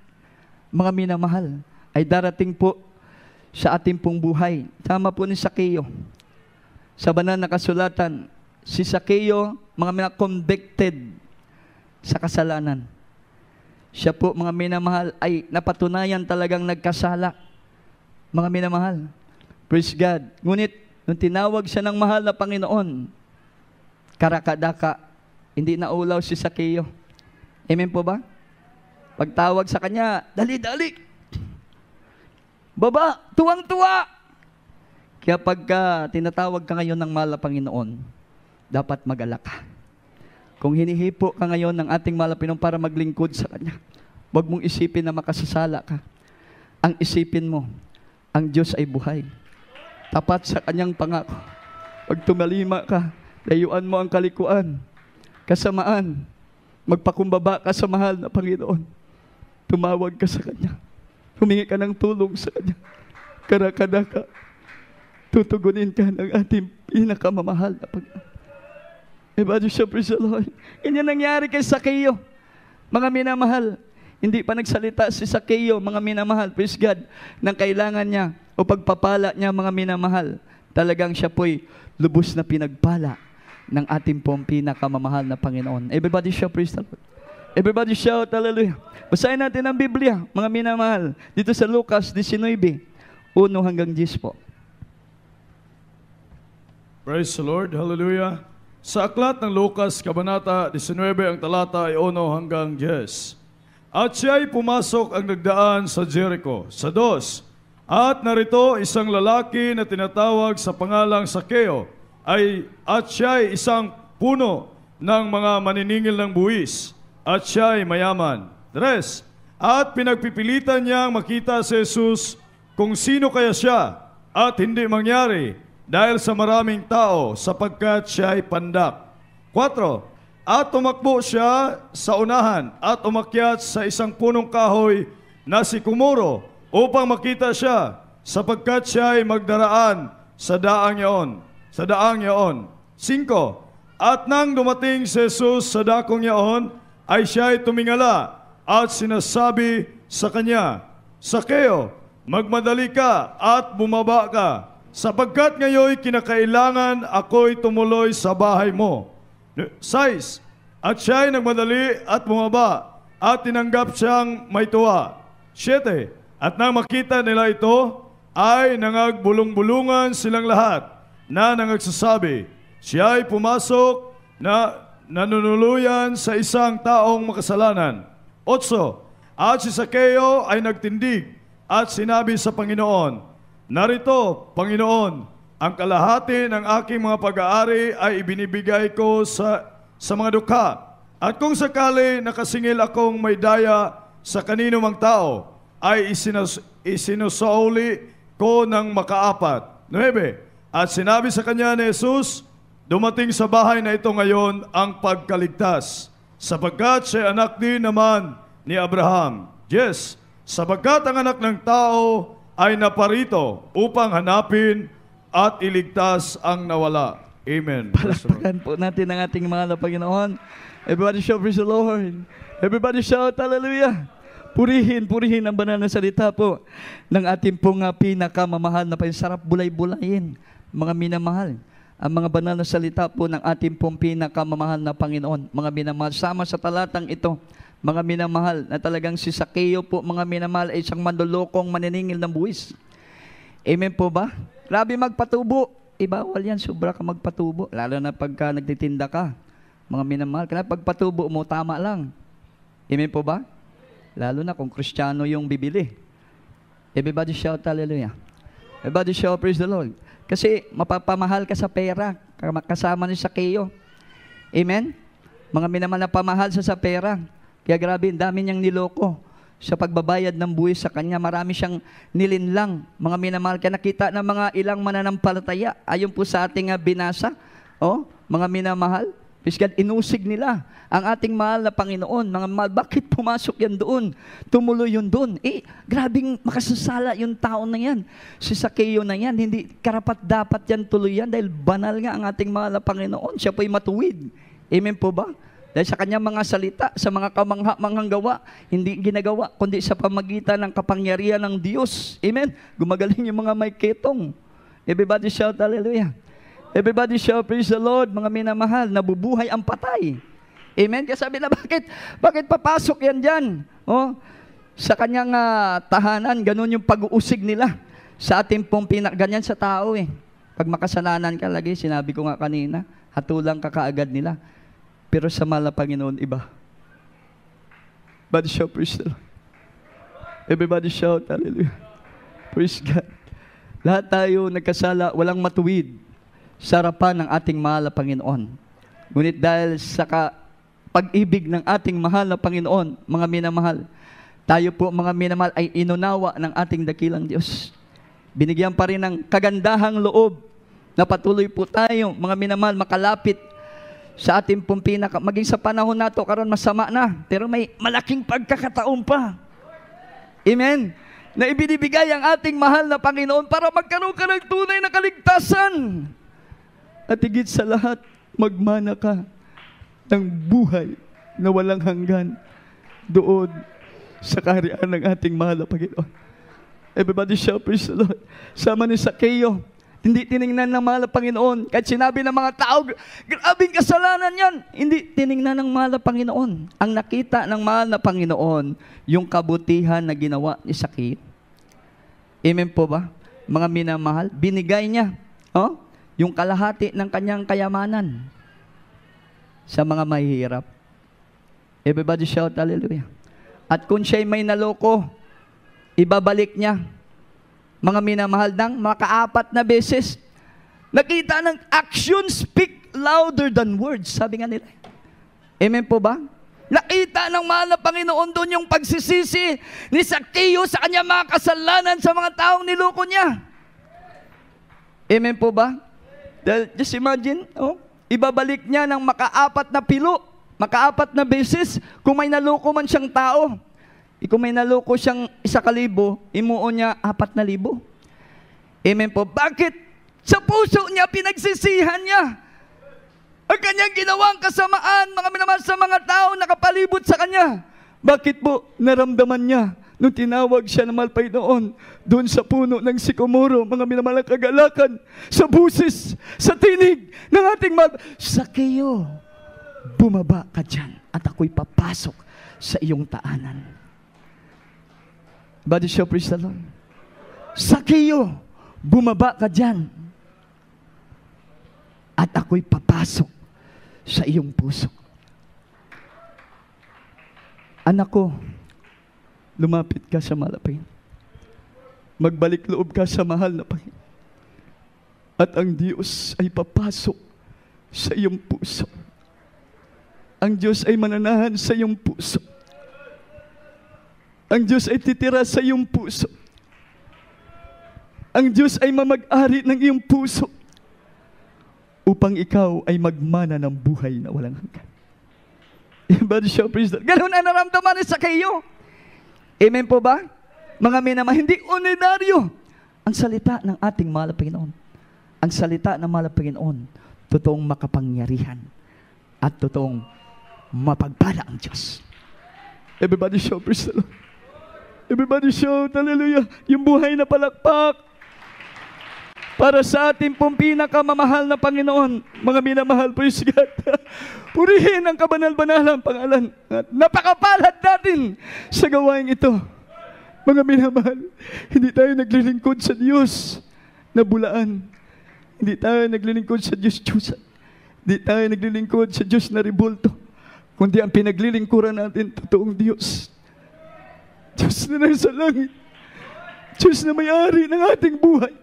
Speaker 1: mga minamahal, ay darating po sa ating pong buhay. Tama po ni Sakeo. Sa banal na kasulatan, si Sakeo, mga mga convicted sa kasalanan. Siya po, mga minamahal, ay napatunayan talagang nagkasala. Mga minamahal, praise God. Ngunit Nung tinawag siya ng mahal na Panginoon, karakadaka, hindi naulaw si Sakeo. Amen po ba? Pagtawag sa kanya, dali-dali. Baba, tuwang-tuwa. Kaya pagka tinatawag ka ngayon ng mahal na Panginoon, dapat magalak ka. Kung hinihipo ka ngayon ng ating mahal na Panginoon para maglingkod sa Kanya, huwag mong isipin na makasasala ka. Ang isipin mo, ang Diyos ay buhay tapat sa kanyang pangako. Pag tumalima ka, layuan mo ang kalikuan, kasamaan,
Speaker 3: magpakumbaba ka sa mahal na Panginoon. Tumawag ka sa Kanya. Humingi ka ng tulong sa Kanya. Karakada ka. Tutugunin ka ng ating pinakamamahal na Panginoon. Ibado siya, praise the Lord. Ganyan nangyari kay Sakeo.
Speaker 1: Mga minamahal, hindi pa nagsalita si Sakeo, mga minamahal, praise God, nang kailangan niya o pagpapala niya mga minamahal. Talagang siya po'y lubos na pinagpala ng ating pong pinakamamahal na Panginoon. Everybody shout praise the Lord. Everybody shout hallelujah. Basahin natin ang Biblia, mga minamahal. Dito sa Lucas 19, 1 hanggang 10 po.
Speaker 2: Praise the Lord, hallelujah. Sa aklat ng Lucas, Kabanata 19, ang talata ay 1 hanggang 10. At siya ay pumasok ang nagdaan sa Jericho. Sa dos, at narito isang lalaki na tinatawag sa pangalang Sakeo ay at siya ay isang puno ng mga maniningil ng buwis at siya ay mayaman. Tres, at pinagpipilitan niyang makita si Jesus kung sino kaya siya at hindi mangyari dahil sa maraming tao sapagkat siya ay pandak. 4. at tumakbo siya sa unahan at umakyat sa isang punong kahoy na si Kumuro upang makita siya sapagkat siya ay magdaraan sa daang yaon. Sa daang yaon. Cinco, at nang dumating si Jesus sa dakong yaon, ay siya ay tumingala at sinasabi sa kanya, Sakeo, magmadali ka at bumaba ka, sapagkat ngayon kinakailangan ako'y tumuloy sa bahay mo. Sais, at siya ay nagmadali at bumaba, at tinanggap siyang may tuwa. Siyete, at nang makita nila ito, ay nangagbulong-bulungan silang lahat na nangagsasabi, siya ay pumasok na nanunuluyan sa isang taong makasalanan. Otso, at si Sakeo ay nagtindig at sinabi sa Panginoon, Narito, Panginoon, ang kalahati ng aking mga pag-aari ay ibinibigay ko sa, sa mga dukha. At kung sakali nakasingil akong may daya sa kanino mang tao, ay isinus- isinusauli ko ng makaapat. 9. At sinabi sa kanya ni Jesus, Dumating sa bahay na ito ngayon ang pagkaligtas, sapagkat siya anak din naman ni Abraham. Yes, sapagkat ang anak ng tao ay naparito upang hanapin at iligtas ang nawala. Amen. Palakpakan po natin ang ating mga Panginoon. Everybody shout praise the Lord.
Speaker 1: Everybody shout hallelujah. Purihin, purihin ang banal na salita po ng ating pong ah, pinakamamahal na sarap bulay-bulayin, mga minamahal. Ang mga banal na salita po ng ating pong pinakamamahal na Panginoon, mga minamahal. Sama sa talatang ito, mga minamahal, na talagang si Sakeo po, mga minamahal, ay isang manlulokong maniningil ng buwis. Amen po ba? Grabe magpatubo. Ibawal yan, sobra ka magpatubo. Lalo na pagka nagtitinda ka. Mga minamahal, kaya pagpatubo mo, tama lang. Amen po ba? Lalo na kung kristyano yung bibili. Everybody shout hallelujah. Everybody shout praise the Lord. Kasi mapapamahal ka sa pera, kasama ni Sakeo. Amen? Mga minamahal na pamahal sa sa pera. Kaya grabe, ang dami niyang niloko sa pagbabayad ng buwis sa kanya. Marami siyang nilinlang. Mga minamahal kaya nakita ng mga ilang mananampalataya. Ayon po sa ating ah, binasa. oh, mga minamahal. Piskat, inusig nila ang ating mahal na Panginoon. Mga mahal, bakit pumasok yan doon? Tumuloy yun doon. Eh, grabing makasasala yung tao na yan. Si Sakeo na yan. Hindi karapat dapat yan tuloy yan dahil banal nga ang ating mahal na Panginoon. Siya po'y matuwid. Amen po ba? Dahil sa kanyang mga salita, sa mga kamangha-manghang gawa, hindi ginagawa, kundi sa pamagitan ng kapangyarihan ng Diyos. Amen? Gumagaling yung mga may ketong. Everybody shout hallelujah. Everybody shout, praise the Lord. Mga minamahal, nabubuhay ang patay. Amen? Kaya sabi na, bakit, bakit papasok yan dyan? Oh, sa kanyang uh, tahanan, ganun yung pag-uusig nila sa ating pong pinak, ganyan sa tao eh. Pag makasalanan ka lagi, sinabi ko nga kanina, hatulang ka kaagad nila. Pero sa mala Panginoon, iba. Everybody shout, praise the Lord. Everybody shout, hallelujah. Praise God. Lahat tayo nagkasala, walang matuwid sa harapan ng ating mahal na Panginoon. Ngunit dahil sa ka- pag-ibig ng ating mahal na Panginoon, mga minamahal, tayo po mga minamahal ay inunawa ng ating dakilang Diyos. Binigyan pa rin ng kagandahang loob na patuloy po tayo, mga minamahal, makalapit sa ating pong pinaka. Maging sa panahon na nato karon masama na, pero may malaking pagkakataon pa. Amen? Na ibinibigay ang ating mahal na Panginoon para magkaroon ka ng tunay na kaligtasan.
Speaker 3: At higit sa lahat, magmana ka ng buhay na walang hanggan doon sa kaharian ng ating mahal na Panginoon. Everybody
Speaker 1: shout praise the Lord. Sama ni Sakeo, hindi tiningnan ng mahal na Panginoon. Kahit sinabi ng mga tao, grabing kasalanan yan. Hindi tiningnan ng mahal na Panginoon. Ang nakita ng mahal na Panginoon, yung kabutihan na ginawa ni Sakeo. Amen po ba? Mga minamahal, binigay niya. Oh? yung kalahati ng kanyang kayamanan sa mga mahihirap. Everybody shout hallelujah. At kung siya'y may naloko, ibabalik niya. Mga minamahal ng makaapat na beses, nakita ng action speak louder than words, sabi nga nila. Amen po ba? Nakita ng mahal na Panginoon doon yung pagsisisi ni Sakyo sa kanyang mga kasalanan sa mga taong niloko niya. Amen po ba? Dahil just imagine, oh, ibabalik niya ng makaapat na pilo, makaapat na beses, kung may naluko man siyang tao. E kung may naluko siyang isa kalibo, imuon niya apat na libo. Amen po. Bakit? Sa puso niya, pinagsisihan niya. Ang kanyang ginawang kasamaan, mga minamahal sa mga tao nakapalibot sa
Speaker 3: kanya. Bakit po naramdaman niya nung tinawag siya ng malpay noon? doon sa puno ng sikomoro, mga minamalang kagalakan, sa busis, sa tinig ng ating mag... Sa kayo, bumaba ka dyan at ako'y papasok
Speaker 1: sa iyong taanan. Body shop, praise the Lord. Sa kayo, bumaba ka dyan at ako'y papasok sa iyong puso. Anak ko, lumapit ka sa malapit.
Speaker 3: Magbalik loob ka sa mahal na Panginoon. At ang Diyos ay papasok sa iyong puso. Ang Diyos ay mananahan sa iyong puso. Ang Diyos ay titira sa iyong puso. Ang Diyos ay mamag-ari ng iyong puso upang ikaw ay magmana ng buhay na walang hanggan. Everybody shout praise the Lord.
Speaker 1: Ganun ang naramdaman sa kayo. Amen po ba? Mga minamahal, hindi ordinaryo ang salita ng ating mahal Panginoon. Ang salita ng mahal Panginoon, totoong makapangyarihan at totoong mapagpala ang Diyos.
Speaker 3: Everybody show, praise the Lord. Everybody show, hallelujah. Yung buhay na palakpak, para sa ating pong pinakamamahal na Panginoon. Mga minamahal, praise God. Purihin ang kabanal-banalang pangalan. At napakapalad natin sa gawain ito. Mga minamahal, hindi tayo naglilingkod sa Diyos na bulaan. Hindi tayo naglilingkod sa Diyos Diyosan. Hindi tayo naglilingkod sa Diyos na ribulto. Kundi ang pinaglilingkuran natin, totoong Diyos. Diyos na nasa langit. Diyos na may-ari ng ating buhay.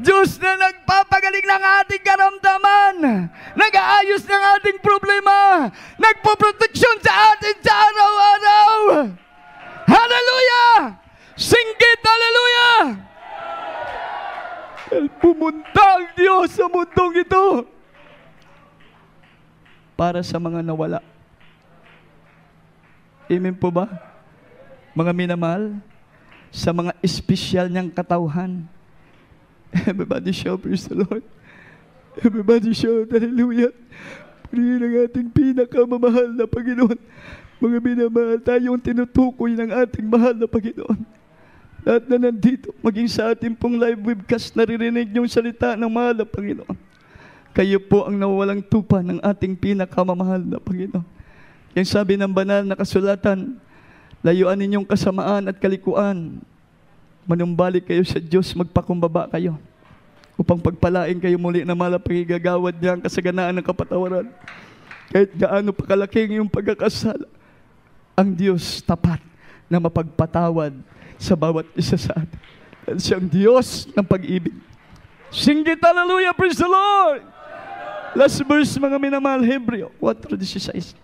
Speaker 3: Diyos na nagpapagaling ng ating
Speaker 1: karamdaman, nag-aayos ng ating problema, nagpoproteksyon
Speaker 3: sa atin sa araw-araw. Hallelujah! Singgit, hallelujah! Pumunta ang Diyos sa mundong ito
Speaker 1: para sa mga nawala. Amen po ba? Mga minamahal, sa mga
Speaker 3: espesyal niyang katauhan. Everybody shout, praise the Lord. Everybody shout, hallelujah. Purihin ng ating pinakamamahal na Panginoon. Mga binamahal, tayong tinutukoy ng ating mahal na Panginoon. Lahat na nandito, maging sa ating pong live webcast, naririnig yung salita ng mahal na Panginoon. Kayo po ang nawawalang tupa ng ating pinakamamahal na Panginoon. Yan sabi
Speaker 1: ng banal na kasulatan, layuan ninyong kasamaan at kalikuan. Manumbalik kayo sa Diyos, magpakumbaba kayo upang pagpalain kayo muli na malapagigagawad niya ang kasaganaan ng kapatawaran. Kahit gaano pa pakalaking yung pagkakasala,
Speaker 3: ang Diyos tapat na mapagpatawad sa bawat isa sa atin. siyang Diyos ng pag-ibig. Sing it, hallelujah, praise the Lord! Last verse, mga minamahal, Hebreo 4.16.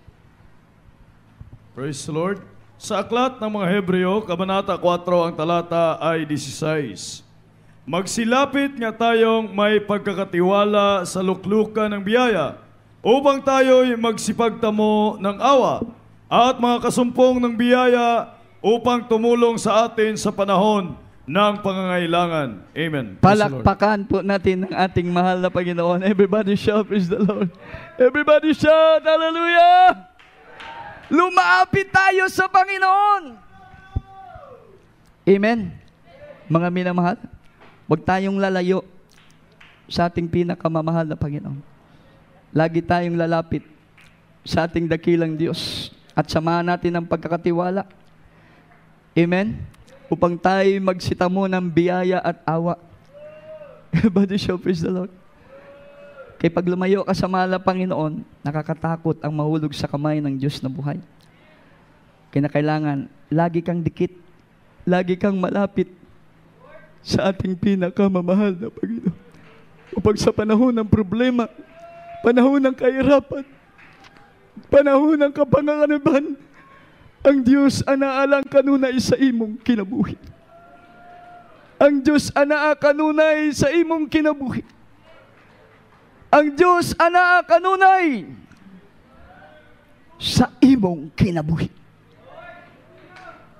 Speaker 2: Praise the Lord. Sa aklat ng mga Hebreo, Kabanata 4, ang talata ay 16. Magsilapit nga tayong may pagkakatiwala sa luklukan ng biyaya upang tayo'y magsipagtamo ng awa at mga kasumpong ng biyaya upang tumulong sa atin sa panahon ng pangangailangan. Amen. Palakpakan
Speaker 1: po natin ang ating mahal na Panginoon. Everybody shout, praise the Lord. Everybody shout, hallelujah! Lumaapit tayo sa Panginoon. Amen. Mga minamahal, huwag tayong lalayo sa ating pinakamamahal na Panginoon. Lagi tayong lalapit sa ating dakilang Diyos at samahan natin ang pagkakatiwala. Amen? Upang tayo magsitamo ng biyaya at awa. Everybody show praise the Lord. Kay pag lumayo ka sa mala Panginoon, nakakatakot ang mahulog sa kamay ng Diyos na buhay. Kaya kailangan, lagi kang dikit, lagi kang malapit
Speaker 3: sa ating pinakamamahal na Panginoon. Upang sa panahon ng problema, panahon ng kahirapan, panahon ng kapanganganaban, ang Diyos anaalang kanunay sa imong kinabuhi. Ang Diyos anaa kanunay sa imong kinabuhi. Ang Diyos anaa kanunay sa imong kinabuhi.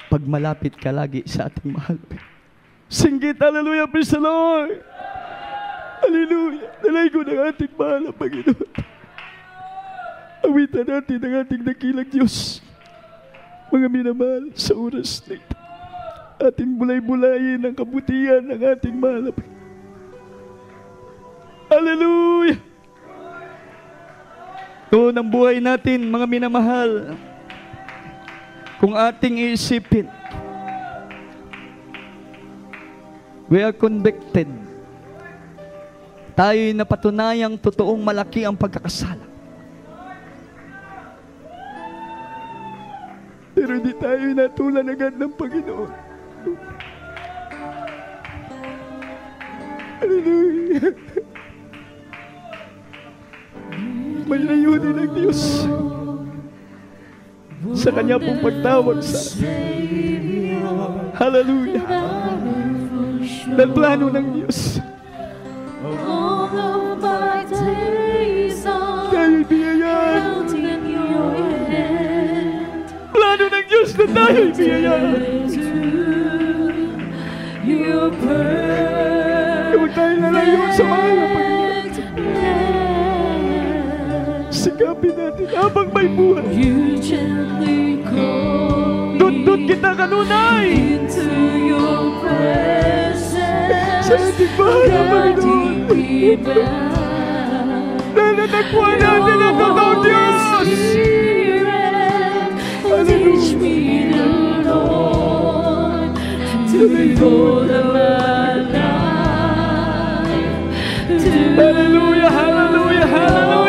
Speaker 1: Pagmalapit malapit ka lagi sa ating mahal.
Speaker 3: Singgit, hallelujah, praise the Lord. Hallelujah. Nalay ko ng ating mahal, Panginoon. Awitan natin ang ating nakilang Diyos. Mga minamahal, sa oras na ito, ating bulay-bulayin ang kabutihan ng ating malap. Hallelujah! Ito ng buhay natin, mga minamahal.
Speaker 1: Kung ating iisipin, we are convicted. Tayo'y napatunayang totoong malaki ang pagkakasala.
Speaker 3: pinatulan agad ng Panginoon. Hallelujah! May layunin ng Diyos sa Kanya pong pagtawag sa Hallelujah! Nagplano ng Diyos. Hallelujah!
Speaker 4: Juste daj mi ja. Huwag na lang yung sa mga Sikapin natin habang may teach me the Lord to be Lord of my life. Hallelujah, hallelujah, hallelujah.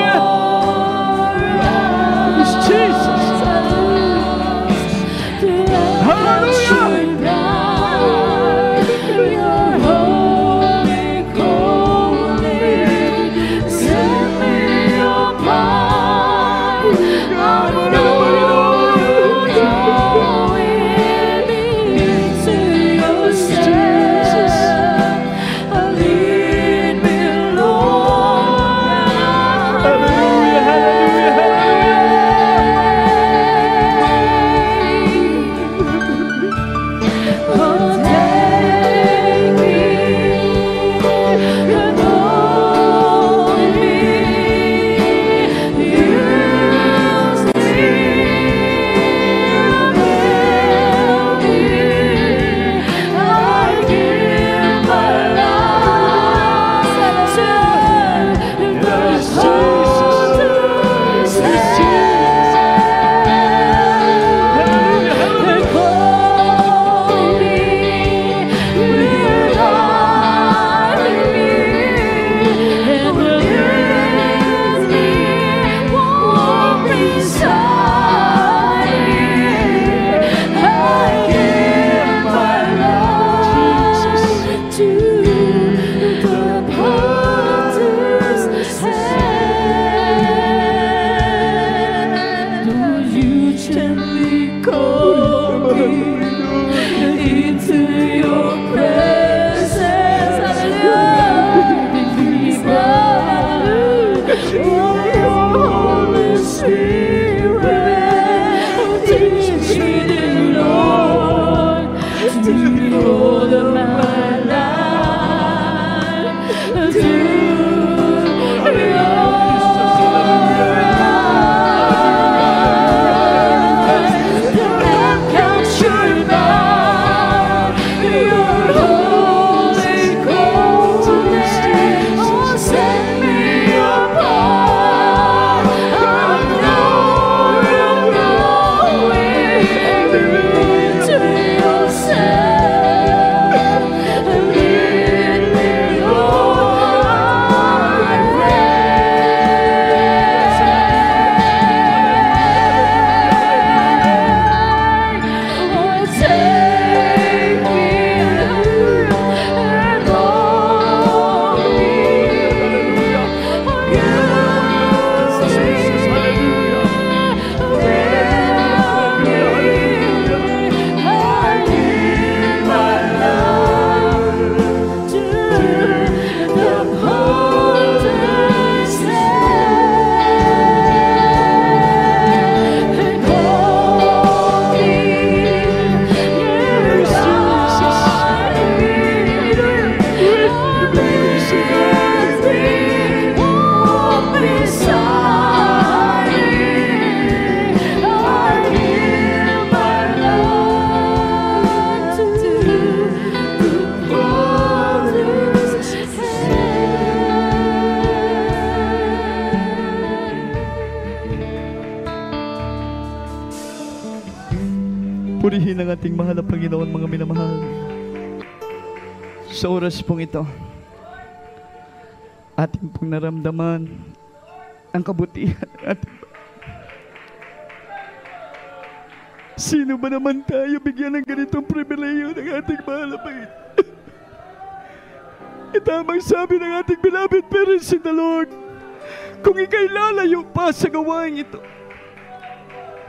Speaker 1: Kristo, ating pong naramdaman ang kabutihan at
Speaker 3: Sino ba naman tayo bigyan ng ganitong pribileyo ng ating mahal na pangit? Itamang sabi ng ating beloved parents in the Lord, kung ika'y lalayo pa sa gawain ito,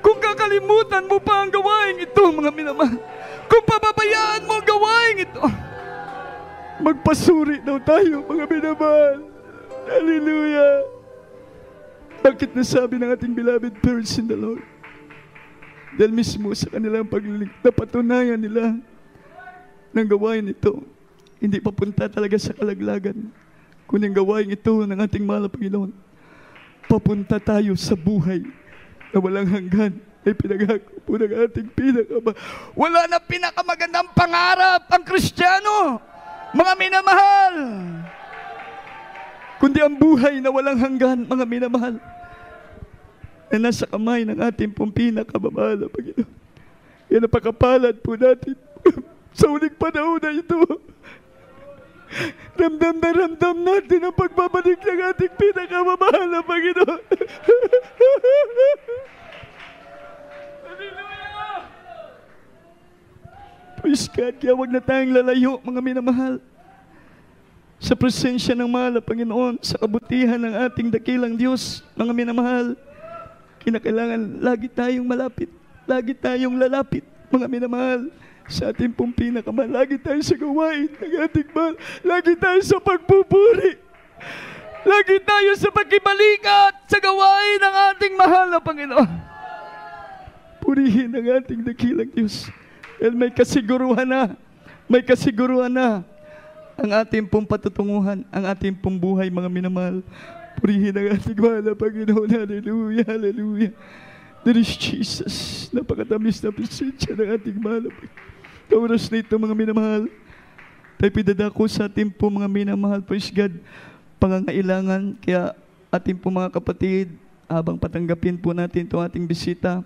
Speaker 3: kung kakalimutan mo pa ang gawain ito, mga minamahal, kung pababayaan mo ang gawain ito, Magpasuri daw tayo, mga minamahal. Hallelujah! Bakit nasabi ng ating beloved parents in the Lord? Dahil mismo sa kanilang paglilig, napatunayan nila ng gawain ito. Hindi papunta talaga sa kalaglagan, kundi gawain ito ng ating mahal Panginoon. Papunta tayo sa buhay na walang hanggan ay pinagako po ng ating pinakama. Wala na pinakamagandang pangarap ang Kristiyano. Mga minamahal! Kundi ang buhay na walang hanggan, mga minamahal, na nasa kamay ng ating pong pinakababa na Panginoon. Yan ang pakapalad po natin sa uling panahon na ito. Ramdam na ramdam natin ang pagbabalik ng ating pinakamamahal na Panginoon. Praise God. Kaya huwag na tayong lalayo, mga minamahal. Sa presensya ng mahal na Panginoon, sa kabutihan ng ating dakilang Diyos, mga minamahal, kinakailangan lagi tayong malapit, lagi tayong lalapit, mga minamahal sa ating pong pinakamahal. Lagi tayong sa gawain ng ating mahal. Lagi tayong sa pagpupuri. Lagi tayo sa pagkibalikat sa gawain ng ating mahal na Panginoon. Purihin ang ating dakilang Diyos. Well, may kasiguruhan na. May kasiguruhan na. Ang ating pong patutunguhan, ang ating pong buhay, mga minamahal. Purihin ang ating mahal, Panginoon. Hallelujah, hallelujah. There is Jesus. Napakatamis na presensya ng ating mahal. Kauras na ito, mga minamahal. Tayo pidadako sa ating pong mga minamahal. Praise God. Pangangailangan. Kaya
Speaker 1: ating pong mga kapatid, habang patanggapin po natin itong ating bisita,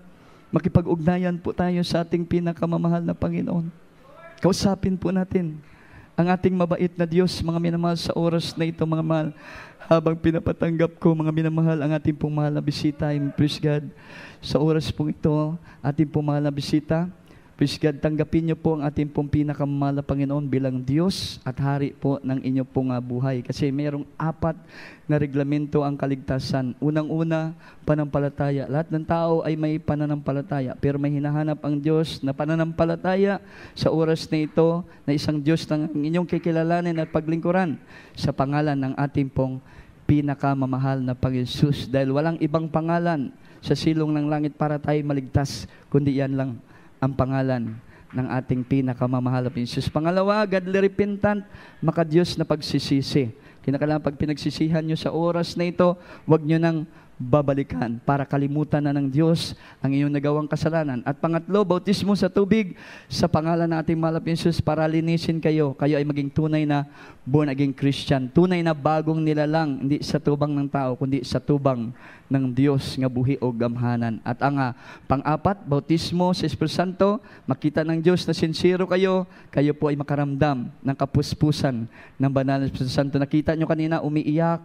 Speaker 1: Makipag-ugnayan po tayo sa ating pinakamamahal na Panginoon. Kausapin po natin ang ating mabait na Diyos, mga minamahal sa oras na ito, mga mahal. Habang pinapatanggap ko, mga minamahal, ang ating pong mahal na bisita, and praise God, sa oras pong ito, ating pong mahal na bisita, Praise God, tanggapin niyo po ang ating pong pinakamala Panginoon bilang Diyos at hari po ng inyo pong ah, buhay. Kasi mayroong apat na reglamento ang kaligtasan. Unang-una, pananampalataya. Lahat ng tao ay may pananampalataya, pero may hinahanap ang Diyos na pananampalataya sa oras na ito na isang Diyos ng inyong kikilalanin at paglingkuran sa pangalan ng ating pong pinakamamahal na Pag-Jesus. dahil walang ibang pangalan sa silong ng langit para tayo maligtas, kundi yan lang ang pangalan ng ating pinakamamahal na Pinisus. Pangalawa, godly repentant, makadiyos na pagsisisi. Kinakailangan pag pinagsisihan nyo sa oras na ito, huwag nyo nang babalikan para kalimutan na ng Diyos ang iyong nagawang kasalanan. At pangatlo, bautismo sa tubig sa pangalan ng ating malap Jesus para linisin kayo. Kayo ay maging tunay na born again Christian. Tunay na bagong nilalang, hindi sa tubang ng tao, kundi sa tubang ng Diyos nga buhi o gamhanan. At ang uh, pang-apat, bautismo sa Espiritu Santo, makita ng Diyos na sinsiro kayo, kayo po ay makaramdam ng kapuspusan ng banal na Espiritu Santo. Nakita nyo kanina, umiiyak,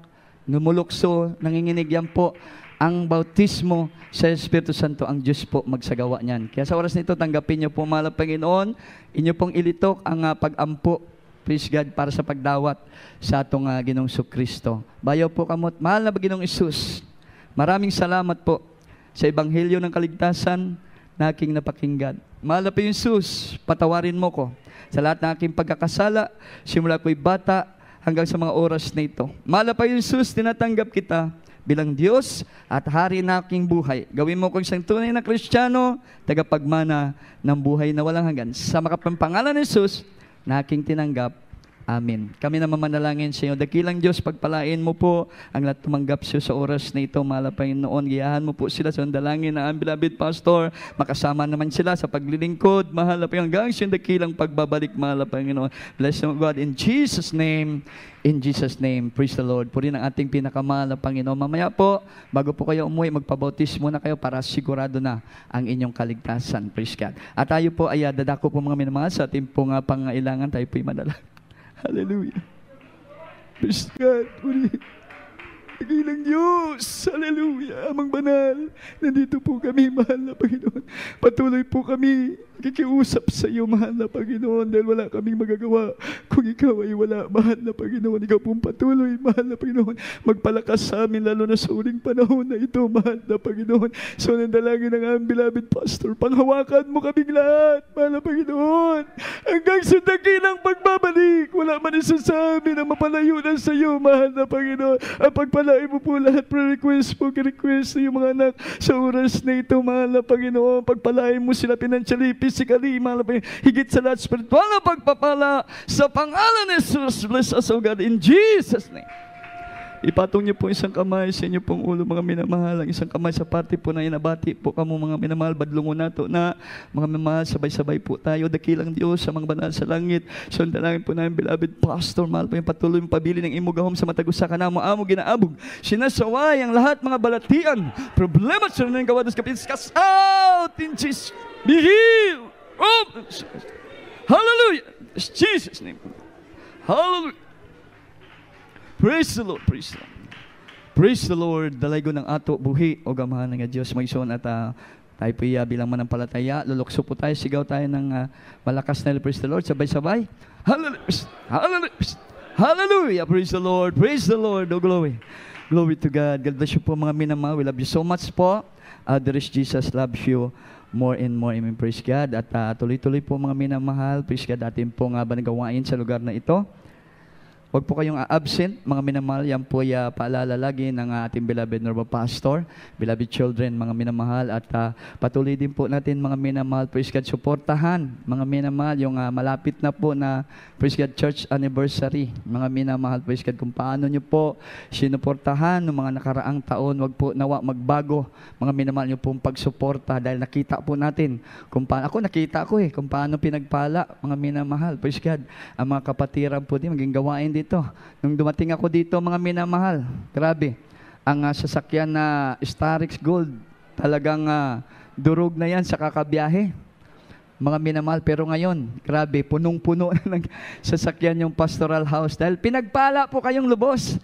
Speaker 1: numulukso, nanginginig yan po. Ang bautismo sa Espiritu Santo, ang Diyos po magsagawa niyan. Kaya sa oras nito, tanggapin niyo po, mga Panginoon, inyo pong ilitok ang uh, pag-ampo praise God, para sa pagdawat sa atong uh, ah, Ginong Kristo. Bayo po kamot, mahal na ba Ginong Isus? Maraming salamat po sa Ebanghelyo ng Kaligtasan na aking napakinggan. Mahal na po Isus, patawarin mo ko sa lahat ng aking pagkakasala, simula ko'y bata hanggang sa mga oras na ito. Malapay sus, tinatanggap kita bilang Diyos at hari na aking buhay. Gawin mo kong isang tunay na Kristiyano, tagapagmana ng buhay na walang hanggan. Sa makapangalan ni Jesus na aking tinanggap, Amen. Kami na mamanalangin sa iyo. Dakilang Diyos, pagpalain mo po ang lahat tumanggap sa sa oras na ito. Malapain noon. Giyahan mo po sila sa dalangin na ang beloved pastor. Makasama naman sila sa paglilingkod. Mahal na hanggang sa dakilang pagbabalik. Mahal na Panginoon. Bless you, God. In Jesus' name. In Jesus' name. Praise the Lord. Puri ng ating pinakamahal na Panginoon. Mamaya po, bago po kayo umuwi, magpabautis muna kayo para sigurado na ang inyong kaligtasan. Praise God. At tayo po ay ah, dadako po mga minamahal sa ating pong pangailangan. Tayo po'y manalangin.
Speaker 3: Hallelujah. Praise God. Ulit. Nagilang Diyos. Hallelujah. Amang banal. Nandito po kami, mahal na Panginoon. Patuloy po kami Kikiusap sa iyo, mahal na Panginoon, dahil wala kaming magagawa. Kung ikaw ay wala, mahal na Panginoon, ikaw pong patuloy, mahal na Panginoon, magpalakas sa amin, lalo na sa uling panahon na ito, mahal na Panginoon. So, nandalangin ng aming beloved pastor, panghawakan mo kaming lahat, mahal na Panginoon. Hanggang sa dakilang pagbabalik, wala man isa sa amin ang mapalayo sa iyo, mahal na Panginoon. Ang pagpalain mo po lahat, prayer request po, request sa iyong mga anak sa oras na ito, mahal na Panginoon. Pagpalain mo sila financially, physically, mga higit sa lahat, spiritual na pagpapala sa pangalan ni Jesus. Bless us, O God, in Jesus' name.
Speaker 1: Ipatong niyo po isang kamay sa inyo pong ulo, mga minamahal. Ang isang kamay sa party po na inabati po kamo, mga minamahal. Badlungo nato na, mga minamahal, sabay-sabay po tayo. Dakilang Diyos sa mga banal sa langit. Sundalangin po namin, beloved pastor, mahal po yung patuloy yung pabili ng imugahom sa matagusa ka na, amo ginaabog. Sinasaway ang lahat mga balatian. Problema sa nang gawados kapit. Cast out in Jesus.
Speaker 3: Be healed. Oh, hallelujah. Jesus' name. Hallelujah. Praise the Lord. Praise the Lord. Praise
Speaker 1: the Lord, dalaygo ng ato buhi o gamahan ng Diyos son at uh, tayo po iya ah, bilang manampalataya, lulukso po tayo, sigaw tayo ng uh, malakas na praise the Lord, sabay-sabay. Hallelujah! Hallelujah! Hallelujah! Praise the Lord! Praise the Lord! Oh, glory! Glory to God. God bless you po mga minama. We love you so much po. Uh, there is Jesus Love you more and more. Amen. Praise God. At uh, tuloy-tuloy po mga minamahal. Praise God. Atin po nga banagawain sa lugar na ito. Huwag po kayong absent, mga minamahal. Yan po ay uh, paalala lagi ng uh, ating beloved normal pastor, beloved children, mga minamahal. At uh, patuloy din po natin, mga minamahal, praise God, suportahan, mga minamahal, yung uh, malapit na po na praise God church anniversary. Mga minamahal, praise God, kung paano nyo po sinuportahan ng mga nakaraang taon, wag po nawa magbago, mga minamahal nyo pong pagsuporta dahil nakita po natin kung paano, ako nakita ko eh, kung paano pinagpala, mga minamahal, praise God, ang mga kapatiran po din, maging gawain din dito. Nung dumating ako dito, mga minamahal, grabe, ang uh, sasakyan na Starix Gold, talagang uh, durog na yan sa kakabiyahe. Mga minamahal, pero ngayon, grabe, punong-puno ng sasakyan yung pastoral house dahil pinagpala po kayong lubos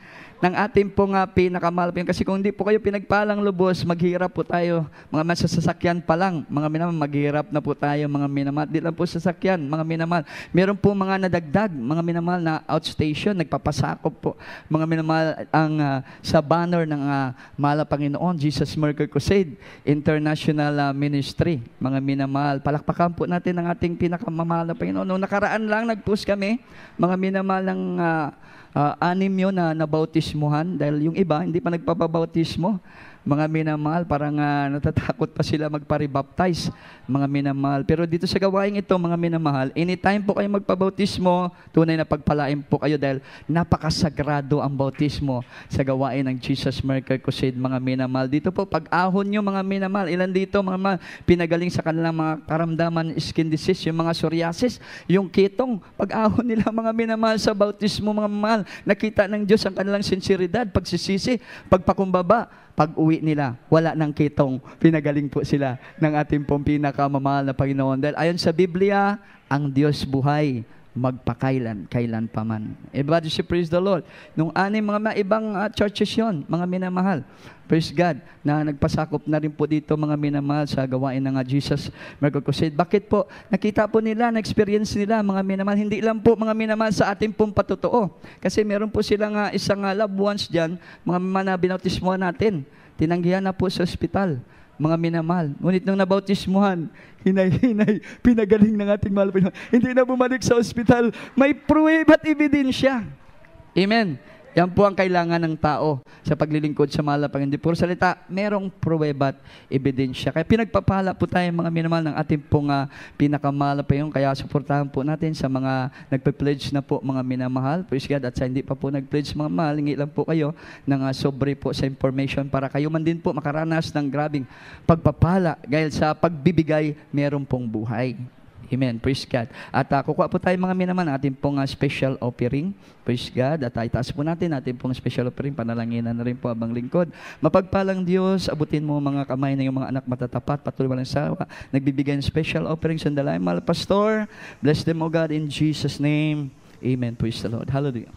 Speaker 1: ng ating pong uh, pinakamahal. Kasi kung hindi po kayo pinagpalang lubos, maghirap po tayo. Mga masasasakyan pa lang, mga minamal, maghirap na po tayo, mga minamal. Di lang po sasakyan, mga minamal. Meron po mga nadagdag, mga minamal na outstation, nagpapasakop po. Mga minamal ang uh, sa banner ng uh, ah, Mala Panginoon, Jesus Miracle Crusade, International uh, Ministry. Mga minamal, palakpakan po natin ang ating pinakamamahal na Panginoon. Noong nakaraan lang, nag-post kami, mga minamal ng uh, Uh, anim yun na nabautismuhan dahil yung iba hindi pa nagpapabautismo mga minamahal, parang uh, natatakot pa sila magpa-rebaptize, mga minamahal. Pero dito sa gawain ito, mga minamahal, anytime po kayo magpabautismo, tunay na pagpalain po kayo dahil napakasagrado ang bautismo sa gawain ng Jesus Merker Crusade, mga minamahal. Dito po, pag-ahon nyo, mga minamahal, ilan dito, mga minamahal, pinagaling sa kanilang mga karamdaman, skin disease, yung mga psoriasis, yung kitong, pag-ahon nila, mga minamahal, sa bautismo, mga mahal, nakita ng Diyos ang kanilang sinseridad, pagsisisi, pagpakumbaba, pag-uwi nila, wala nang kitong pinagaling po sila ng ating pong pinakamamahal na Panginoon. Dahil ayon sa Biblia, ang Diyos buhay magpakailan, kailan pa man. Everybody eh, should praise the Lord. Nung ano mga, mga ibang uh, churches yon, mga minamahal. Praise God, na nagpasakop na rin po dito mga minamahal sa gawain ng ah, Jesus Miracle Bakit po? Nakita po nila, na-experience nila mga minamahal. Hindi lang po mga minamahal sa ating pong patotoo. Kasi meron po silang uh, isang uh, loved ones dyan, mga mga na binautismuhan natin. Tinanggihan na po sa ospital mga minamahal. Ngunit nung nabautismuhan, hinay-hinay, pinagaling ng ating mahal. Hindi na bumalik sa ospital. May pruweba at ebidensya. Amen. Yan po ang kailangan ng tao sa paglilingkod sa mahal na Panginoon. Puro salita, merong pruweba at ebidensya. Kaya pinagpapala po tayo mga minamahal ng ating pong uh, ah, pinakamahal pa yun. Kaya suportahan po natin sa mga nagpe-pledge na po mga minamahal. Praise God. At sa hindi pa po nag-pledge mga mahal, hingi lang po kayo ng uh, sobre po sa information para kayo man din po makaranas ng grabing pagpapala. Dahil sa pagbibigay, meron pong buhay. Amen. Praise God. At uh, kukuha po tayo mga minaman natin pong uh, special offering. Praise God. At uh, itaas po natin natin pong special offering. Panalanginan na rin po abang lingkod. Mapagpalang Diyos, abutin mo mga kamay ng mga anak matatapat. Patuloy lang sawa. Nagbibigay ng special offering. sa dalay. mahal pastor. Bless them, O God, in Jesus' name. Amen. Praise the Lord. Hallelujah.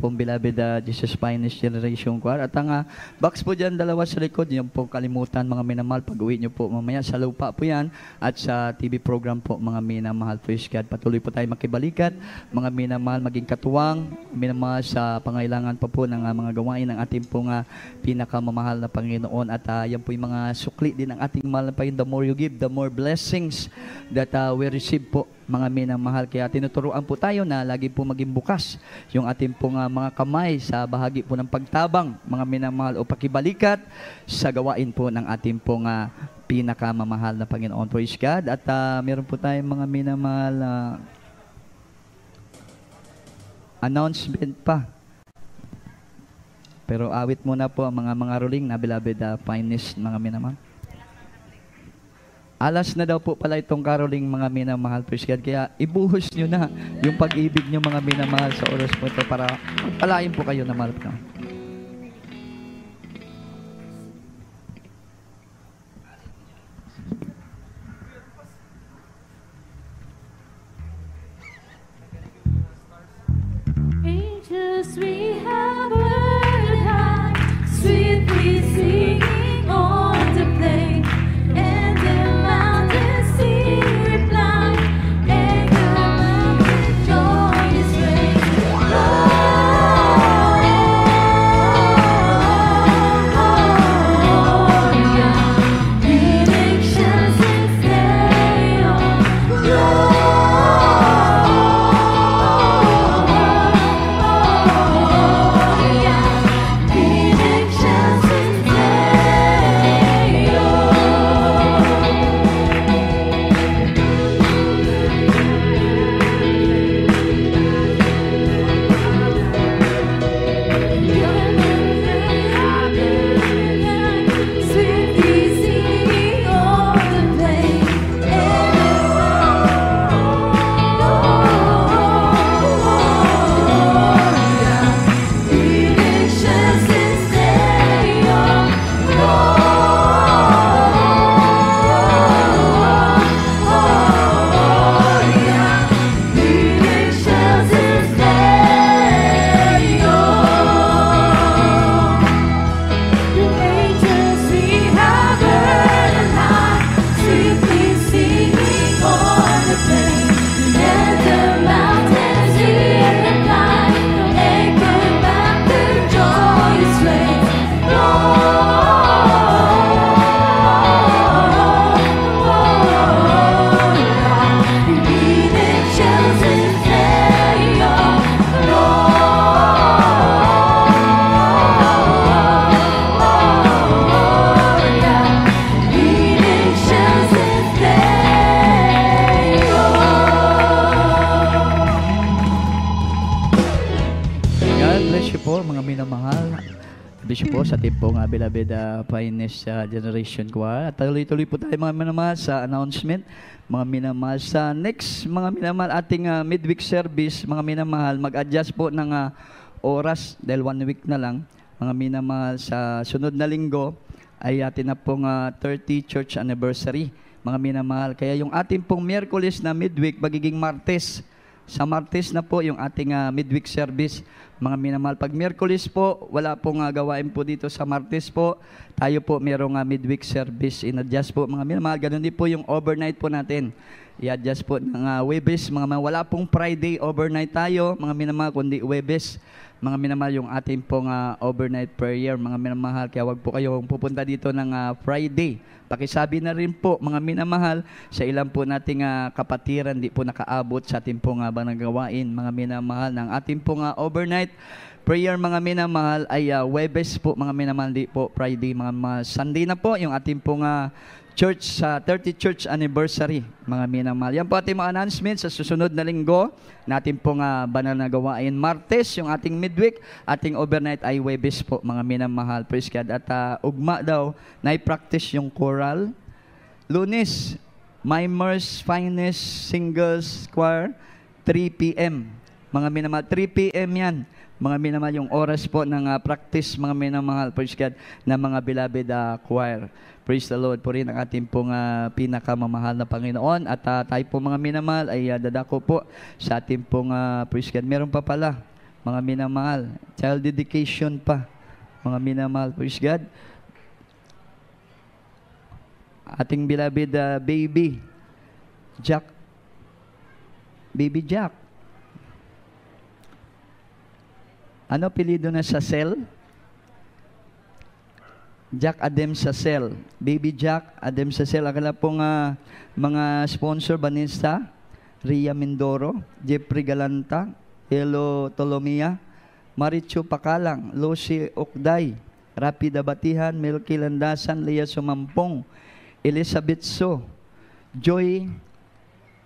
Speaker 1: pong Bilabid uh, Jesus Finest Generation Choir. At ang uh, box po dyan, dalawa sa likod, yan po kalimutan mga minamahal. Pag-uwi nyo po mamaya sa lupa po yan at sa TV program po mga minamahal. Praise God. Patuloy po tayo makibalikat. Mga minamahal, maging katuwang. Minamahal sa pangailangan pa po ng uh, mga gawain ng ating pong uh, pinakamamahal na Panginoon. At uh, yan po yung mga sukli din ng ating mahal na Panginoon. The more you give, the more blessings that uh, we receive po mga minamahal. Kaya tinuturuan po tayo na lagi po maging bukas yung ating pong uh, mga kamay sa bahagi po ng pagtabang, mga minamahal o pakibalikat sa gawain po ng ating pong uh, pinakamamahal na Panginoon. Praise God. At uh, meron po tayong mga minamahal na uh, announcement pa. Pero awit muna po ang mga mga ruling na beloved uh, finest mga minamahal. Alas na daw po pala itong caroling mga minamahal. Praise God. Kaya ibuhos nyo na yung pag-ibig nyo mga minamahal sa oras po ito para palain po kayo na mahal ko. much po sa team pong Abilabeda ah, Finest uh, Generation ko. At tuloy-tuloy po tayo mga minamahal sa announcement. Mga minamahal sa next mga minamahal ating uh, midweek service. Mga minamahal, mag-adjust po ng uh, oras dahil one week na lang. Mga minamahal sa sunod na linggo ay atin na pong uh, 30 church anniversary. Mga minamahal, kaya yung ating pong Miyerkules na midweek, magiging Martes, sa Martes na po yung ating uh, midweek service. Mga minamahal, pag Miyerkules po, wala pong uh, gawain po dito sa Martes po. Tayo po merong uh, midweek service. In-adjust po mga minamahal. Ganun din po yung overnight po natin. I-adjust po ng uh, Webes. Mga minamahal, wala pong Friday overnight tayo, mga minamahal, kundi Webes. Mga minamahal, yung ating pong uh, overnight prayer, mga minamahal. Kaya wag po kayong pupunta dito ng uh, Friday Pakisabi na rin po mga minamahal sa ilang po nating uh, kapatiran di po nakaabot sa ating pong uh, ah, banagawain mga minamahal ng ating pong uh, overnight prayer mga minamahal ay uh, Webes po mga minamahal di po Friday mga, mga Sunday na po yung ating pong uh, church sa uh, 30 church anniversary, mga minamahal. Yan po ating mga announcements sa susunod na linggo. Natin pong uh, banal na gawain Martes, yung ating midweek, ating overnight ay Webes po, mga minamahal. Praise God. At uh, ugma daw, na-practice yung choral. Lunes, Mimers, Finest, Singles, Choir, 3 p.m. Mga minamahal, 3 p.m. yan mga minamahal, yung oras po ng uh, practice, mga minamahal, praise God, ng mga beloved uh, choir. Praise the Lord po rin ang ating pong uh, pinakamamahal na Panginoon. At uh, tayo po mga minamahal ay uh, dadako po sa ating pong uh, praise God. Meron pa pala mga minamahal. Child dedication pa. Mga minamahal. Praise God. Ating bilabid uh, baby. Jack. Baby Jack. Ano pilido na sa cell? Jack Adem Sasel. Baby Jack Adem Sasel. Akala pong uh, mga sponsor, Vanessa, Ria Mindoro, Jeffrey Galanta, Elo Tolomia, Maricho Pakalang, Lucy Okday, Rapi Dabatihan, Milky Landasan, Lia Sumampong, Elizabeth So, Joy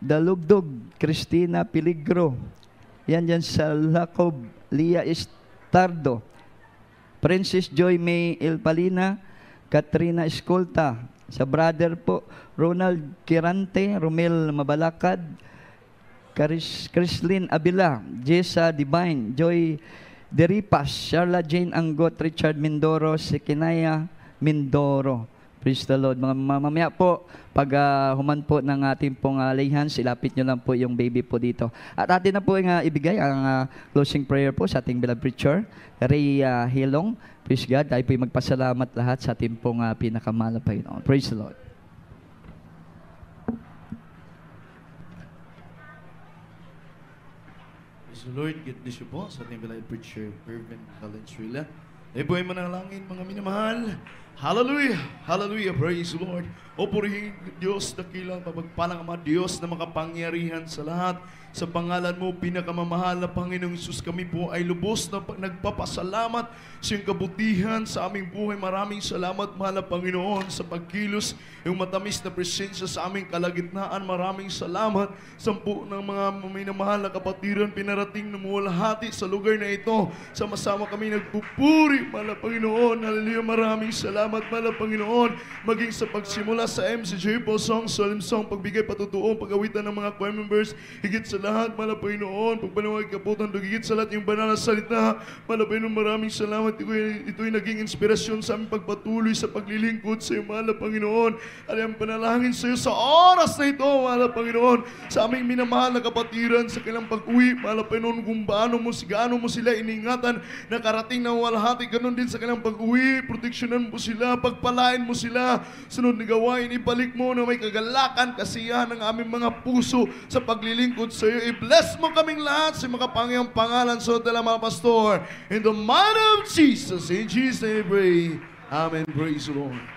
Speaker 1: Dalugdog, Christina Piligro, yan dyan sa Lacob, Lia Estardo, Princess Joy May Ilpalina, Katrina Escolta, sa brother po, Ronald Kirante, Romel Mabalakad, Chris, Chrislyn Abila, Jessa Divine, Joy Deripas, Sharla Jane Angot, Richard Mindoro, Sekinaya Mindoro. Praise the Lord. Mga mamamaya po, pag uh, human po ng ating pong uh, lay hands, ilapit nyo lang po yung baby po dito. At atin na po yung, uh, ah, ibigay ang uh, closing prayer po sa ating beloved preacher, Ray uh, Hilong. Praise God. Tayo po magpasalamat lahat sa ating pong uh, pinakamala Panginoon. Praise the Lord.
Speaker 5: Praise the Lord. Get this po sa ating beloved preacher, Irvin Valenzuela. Ay buhay manalangin, mga minamahal. Hallelujah! Hallelujah! Praise the Lord! O purihin Diyos, dakilang mapagpalang Ama Diyos na makapangyarihan sa lahat. Sa pangalan mo, pinakamamahal na Panginoong Isus, kami po ay lubos na nagpapasalamat sa iyong kabutihan sa aming buhay. Maraming salamat, mahal na Panginoon, sa pagkilos, yung matamis na presensya sa aming kalagitnaan. Maraming salamat sa po ng mga minamahal na kapatiran pinarating na muwalhati sa lugar na ito. Sama-sama kami nagpupuri, mahal na Panginoon. Hallelujah, maraming salamat, mahal na Panginoon. Maging sa pagsimula sa MCJ po, song, solemn song, pagbigay patutuong, pagawitan ng mga choir members, higit sa lahat, malapay noon. Pagbanawag kaputan, dugigit sa lahat yung banal na salita. Malapay noon, maraming salamat. Ito'y, ito'y naging inspirasyon sa aming pagpatuloy sa paglilingkod sa iyo, mahal Panginoon. Alam, panalangin sa iyo sa oras na ito, mahal Panginoon. Sa aming minamahal na kapatiran, sa kailang pag-uwi, mahal na Panginoon, kung paano mo, gaano mo sila iningatan na karating na walhati. ganun din sa kailang pag-uwi, proteksyonan mo sila, pagpalain mo sila. Sunod na gawain, ibalik mo na may kagalakan, kasiyahan ng aming mga puso sa paglilingkod sa iyo iyo. I-bless mo kaming lahat sa mga pangyang pangalan sa so, mga pastor. In the might of Jesus, in Jesus' name pray. Amen. Praise the Lord.